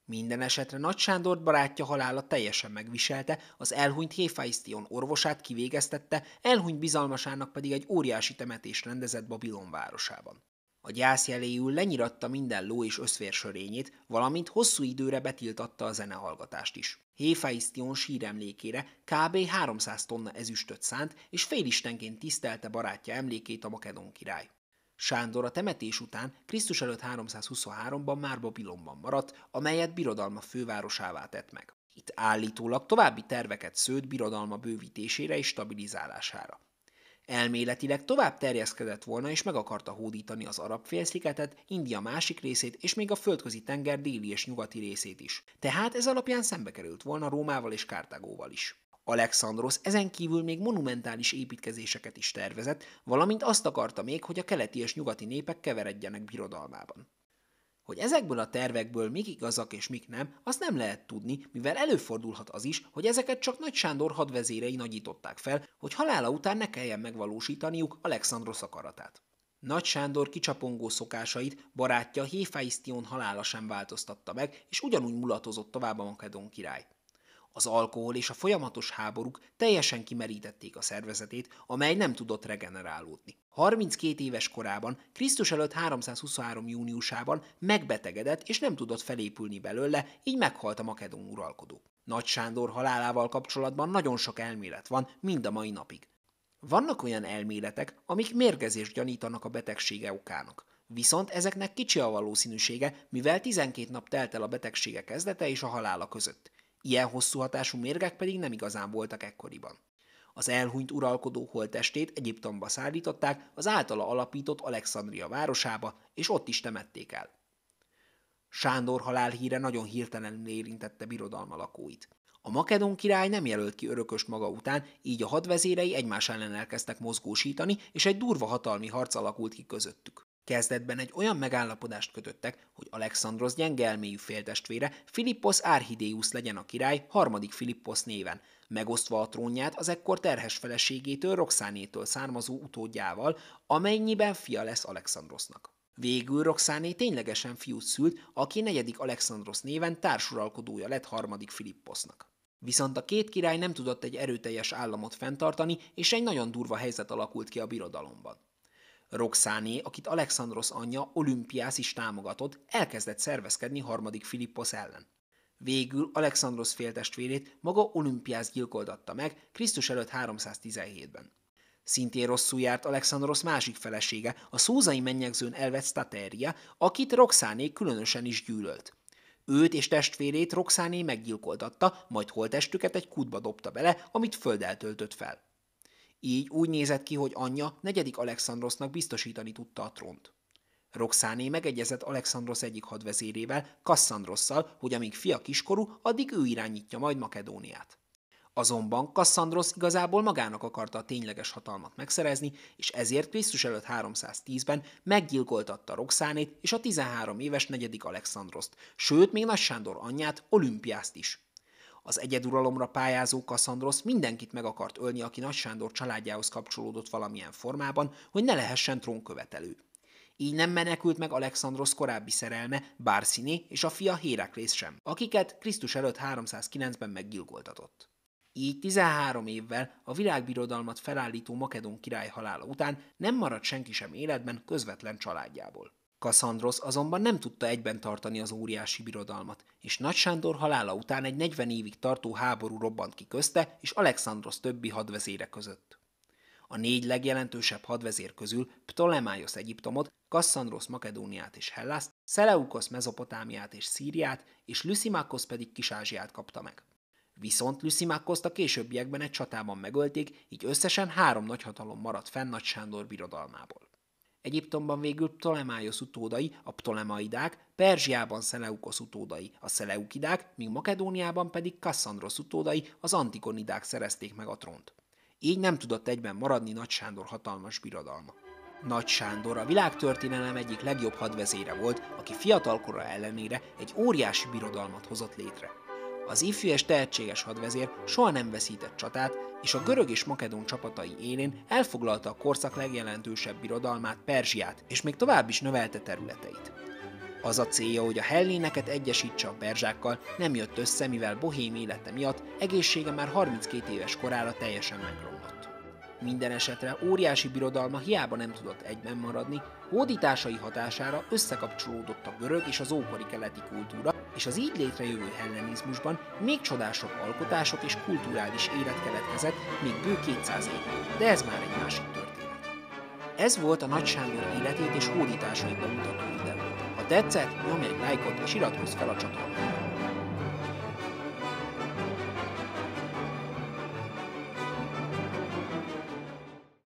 Minden esetre Nagy Sándor barátja halála teljesen megviselte, az elhunyt Héfáisztion orvosát kivégeztette, elhunyt bizalmasának pedig egy óriási temetés rendezett Babilon városában. A gyász jeléjül lenyiratta minden ló és sörényét, valamint hosszú időre betiltatta a zenehallgatást is. Héfeisztion síremlékére kb. 300 tonna ezüstöt szánt, és félistenként tisztelte barátja emlékét a makedon király. Sándor a temetés után Krisztus előtt 323-ban már Babilonban maradt, amelyet birodalma fővárosává tett meg. Itt állítólag további terveket szőtt birodalma bővítésére és stabilizálására. Elméletileg tovább terjeszkedett volna és meg akarta hódítani az arab félszigetet, India másik részét és még a földközi tenger déli és nyugati részét is. Tehát ez alapján szembe került volna Rómával és Kártágóval is. Alexandros ezen kívül még monumentális építkezéseket is tervezett, valamint azt akarta még, hogy a keleti és nyugati népek keveredjenek birodalmában. Hogy ezekből a tervekből mik igazak és mik nem, azt nem lehet tudni, mivel előfordulhat az is, hogy ezeket csak Nagy Sándor hadvezérei nagyították fel, hogy halála után ne kelljen megvalósítaniuk Alexandros akaratát. Nagy Sándor kicsapongó szokásait barátja Héfeisztion halála sem változtatta meg, és ugyanúgy mulatozott tovább a Makedon király. Az alkohol és a folyamatos háborúk teljesen kimerítették a szervezetét, amely nem tudott regenerálódni. 32 éves korában, Krisztus előtt 323. júniusában megbetegedett és nem tudott felépülni belőle, így meghalt a makedón uralkodó. Nagy Sándor halálával kapcsolatban nagyon sok elmélet van, mind a mai napig. Vannak olyan elméletek, amik mérgezést gyanítanak a betegsége okának. Viszont ezeknek kicsi a valószínűsége, mivel 12 nap telt el a betegsége kezdete és a halála között. Ilyen hosszú hatású mérgek pedig nem igazán voltak ekkoriban. Az elhunyt uralkodó holttestét Egyiptomba szállították az általa alapított Alexandria városába, és ott is temették el. Sándor halálhíre nagyon hirtelenül érintette birodalma lakóit. A makedon király nem jelölt ki örököst maga után, így a hadvezérei egymás ellen elkezdtek mozgósítani, és egy durva hatalmi harc alakult ki közöttük. Kezdetben egy olyan megállapodást kötöttek, hogy Alexandros gyenge elmélyű féltestvére Filippos Archideus legyen a király harmadik Filippos néven, megosztva a trónját az ekkor terhes feleségétől Roxánétől származó utódjával, amennyiben fia lesz Alexandrosnak. Végül Roxáné ténylegesen fiút szült, aki negyedik Alexandros néven társuralkodója lett harmadik Filipposznak. Viszont a két király nem tudott egy erőteljes államot fenntartani, és egy nagyon durva helyzet alakult ki a birodalomban. Roxáné, akit Alexandros anyja Olimpiász is támogatott, elkezdett szervezkedni harmadik Filippos ellen. Végül Alexandros féltestvérét maga Olimpiász gyilkoltatta meg Krisztus előtt 317-ben. Szintén rosszul járt Alexandros másik felesége, a szózai mennyegzőn elvett Stateria, akit Roxáné különösen is gyűlölt. Őt és testvérét Roxáné meggyilkoltatta, majd holtestüket egy kútba dobta bele, amit földeltöltött fel. Így úgy nézett ki, hogy anyja negyedik Alexandrosznak biztosítani tudta a trónt. Roxáné megegyezett Alexandros egyik hadvezérével, Kassandrosszal, hogy amíg fia kiskorú, addig ő irányítja majd Makedóniát. Azonban Kassandrosz igazából magának akarta a tényleges hatalmat megszerezni, és ezért Krisztus előtt 310-ben meggyilkoltatta Roxánét és a 13 éves negyedik Alexandroszt, sőt még Nagy Sándor anyját, Olimpiást is. Az egyeduralomra pályázó Kassandrosz mindenkit meg akart ölni, aki Nagy Sándor családjához kapcsolódott valamilyen formában, hogy ne lehessen trónkövetelő. Így nem menekült meg Alexandros korábbi szerelme, Bárszini és a fia Héraklész sem, akiket Krisztus előtt 309-ben meggyilkoltatott. Így 13 évvel a világbirodalmat felállító Makedon király halála után nem maradt senki sem életben közvetlen családjából. Kassandros azonban nem tudta egyben tartani az óriási birodalmat, és Nagy Sándor halála után egy 40 évig tartó háború robbant ki közte és Alexandrosz többi hadvezére között. A négy legjelentősebb hadvezér közül Ptolemaios Egyiptomot, Kassandros Makedóniát és Hellászt, Szeleukosz Mezopotámiát és Szíriát, és Lysimakos pedig Kis-Ázsiát kapta meg. Viszont Lysimakoszt a későbbiekben egy csatában megölték, így összesen három nagyhatalom maradt fenn Nagy Sándor birodalmából. Egyiptomban végül Ptolemaios utódai, a ptolemaidák, Perzsiában Szeleukosz utódai, a szeleukidák, míg Makedóniában pedig Kassandrosz utódai, az antigonidák szerezték meg a trónt. Így nem tudott egyben maradni Nagy Sándor hatalmas birodalma. Nagy Sándor a világtörténelem egyik legjobb hadvezére volt, aki fiatalkora ellenére egy óriási birodalmat hozott létre. Az ifjú és tehetséges hadvezér soha nem veszített csatát, és a görög és makedón csapatai élén elfoglalta a korszak legjelentősebb birodalmát, Perzsiát, és még tovább is növelte területeit. Az a célja, hogy a helléneket egyesítse a perzsákkal, nem jött össze, mivel bohém élete miatt egészsége már 32 éves korára teljesen megromlott. Minden esetre óriási birodalma hiába nem tudott egyben maradni, hódításai hatására összekapcsolódott a görög és az ókori keleti kultúra, és az így létrejövő hellenizmusban még csodásabb alkotások és kulturális élet keletkezett még bő 200 év. de ez már egy másik történet. Ez volt a Nagy Sándor életét és hódításait bemutató videó. Ha tetszett, nyomj egy lájkot és iratkozz fel a csatornára.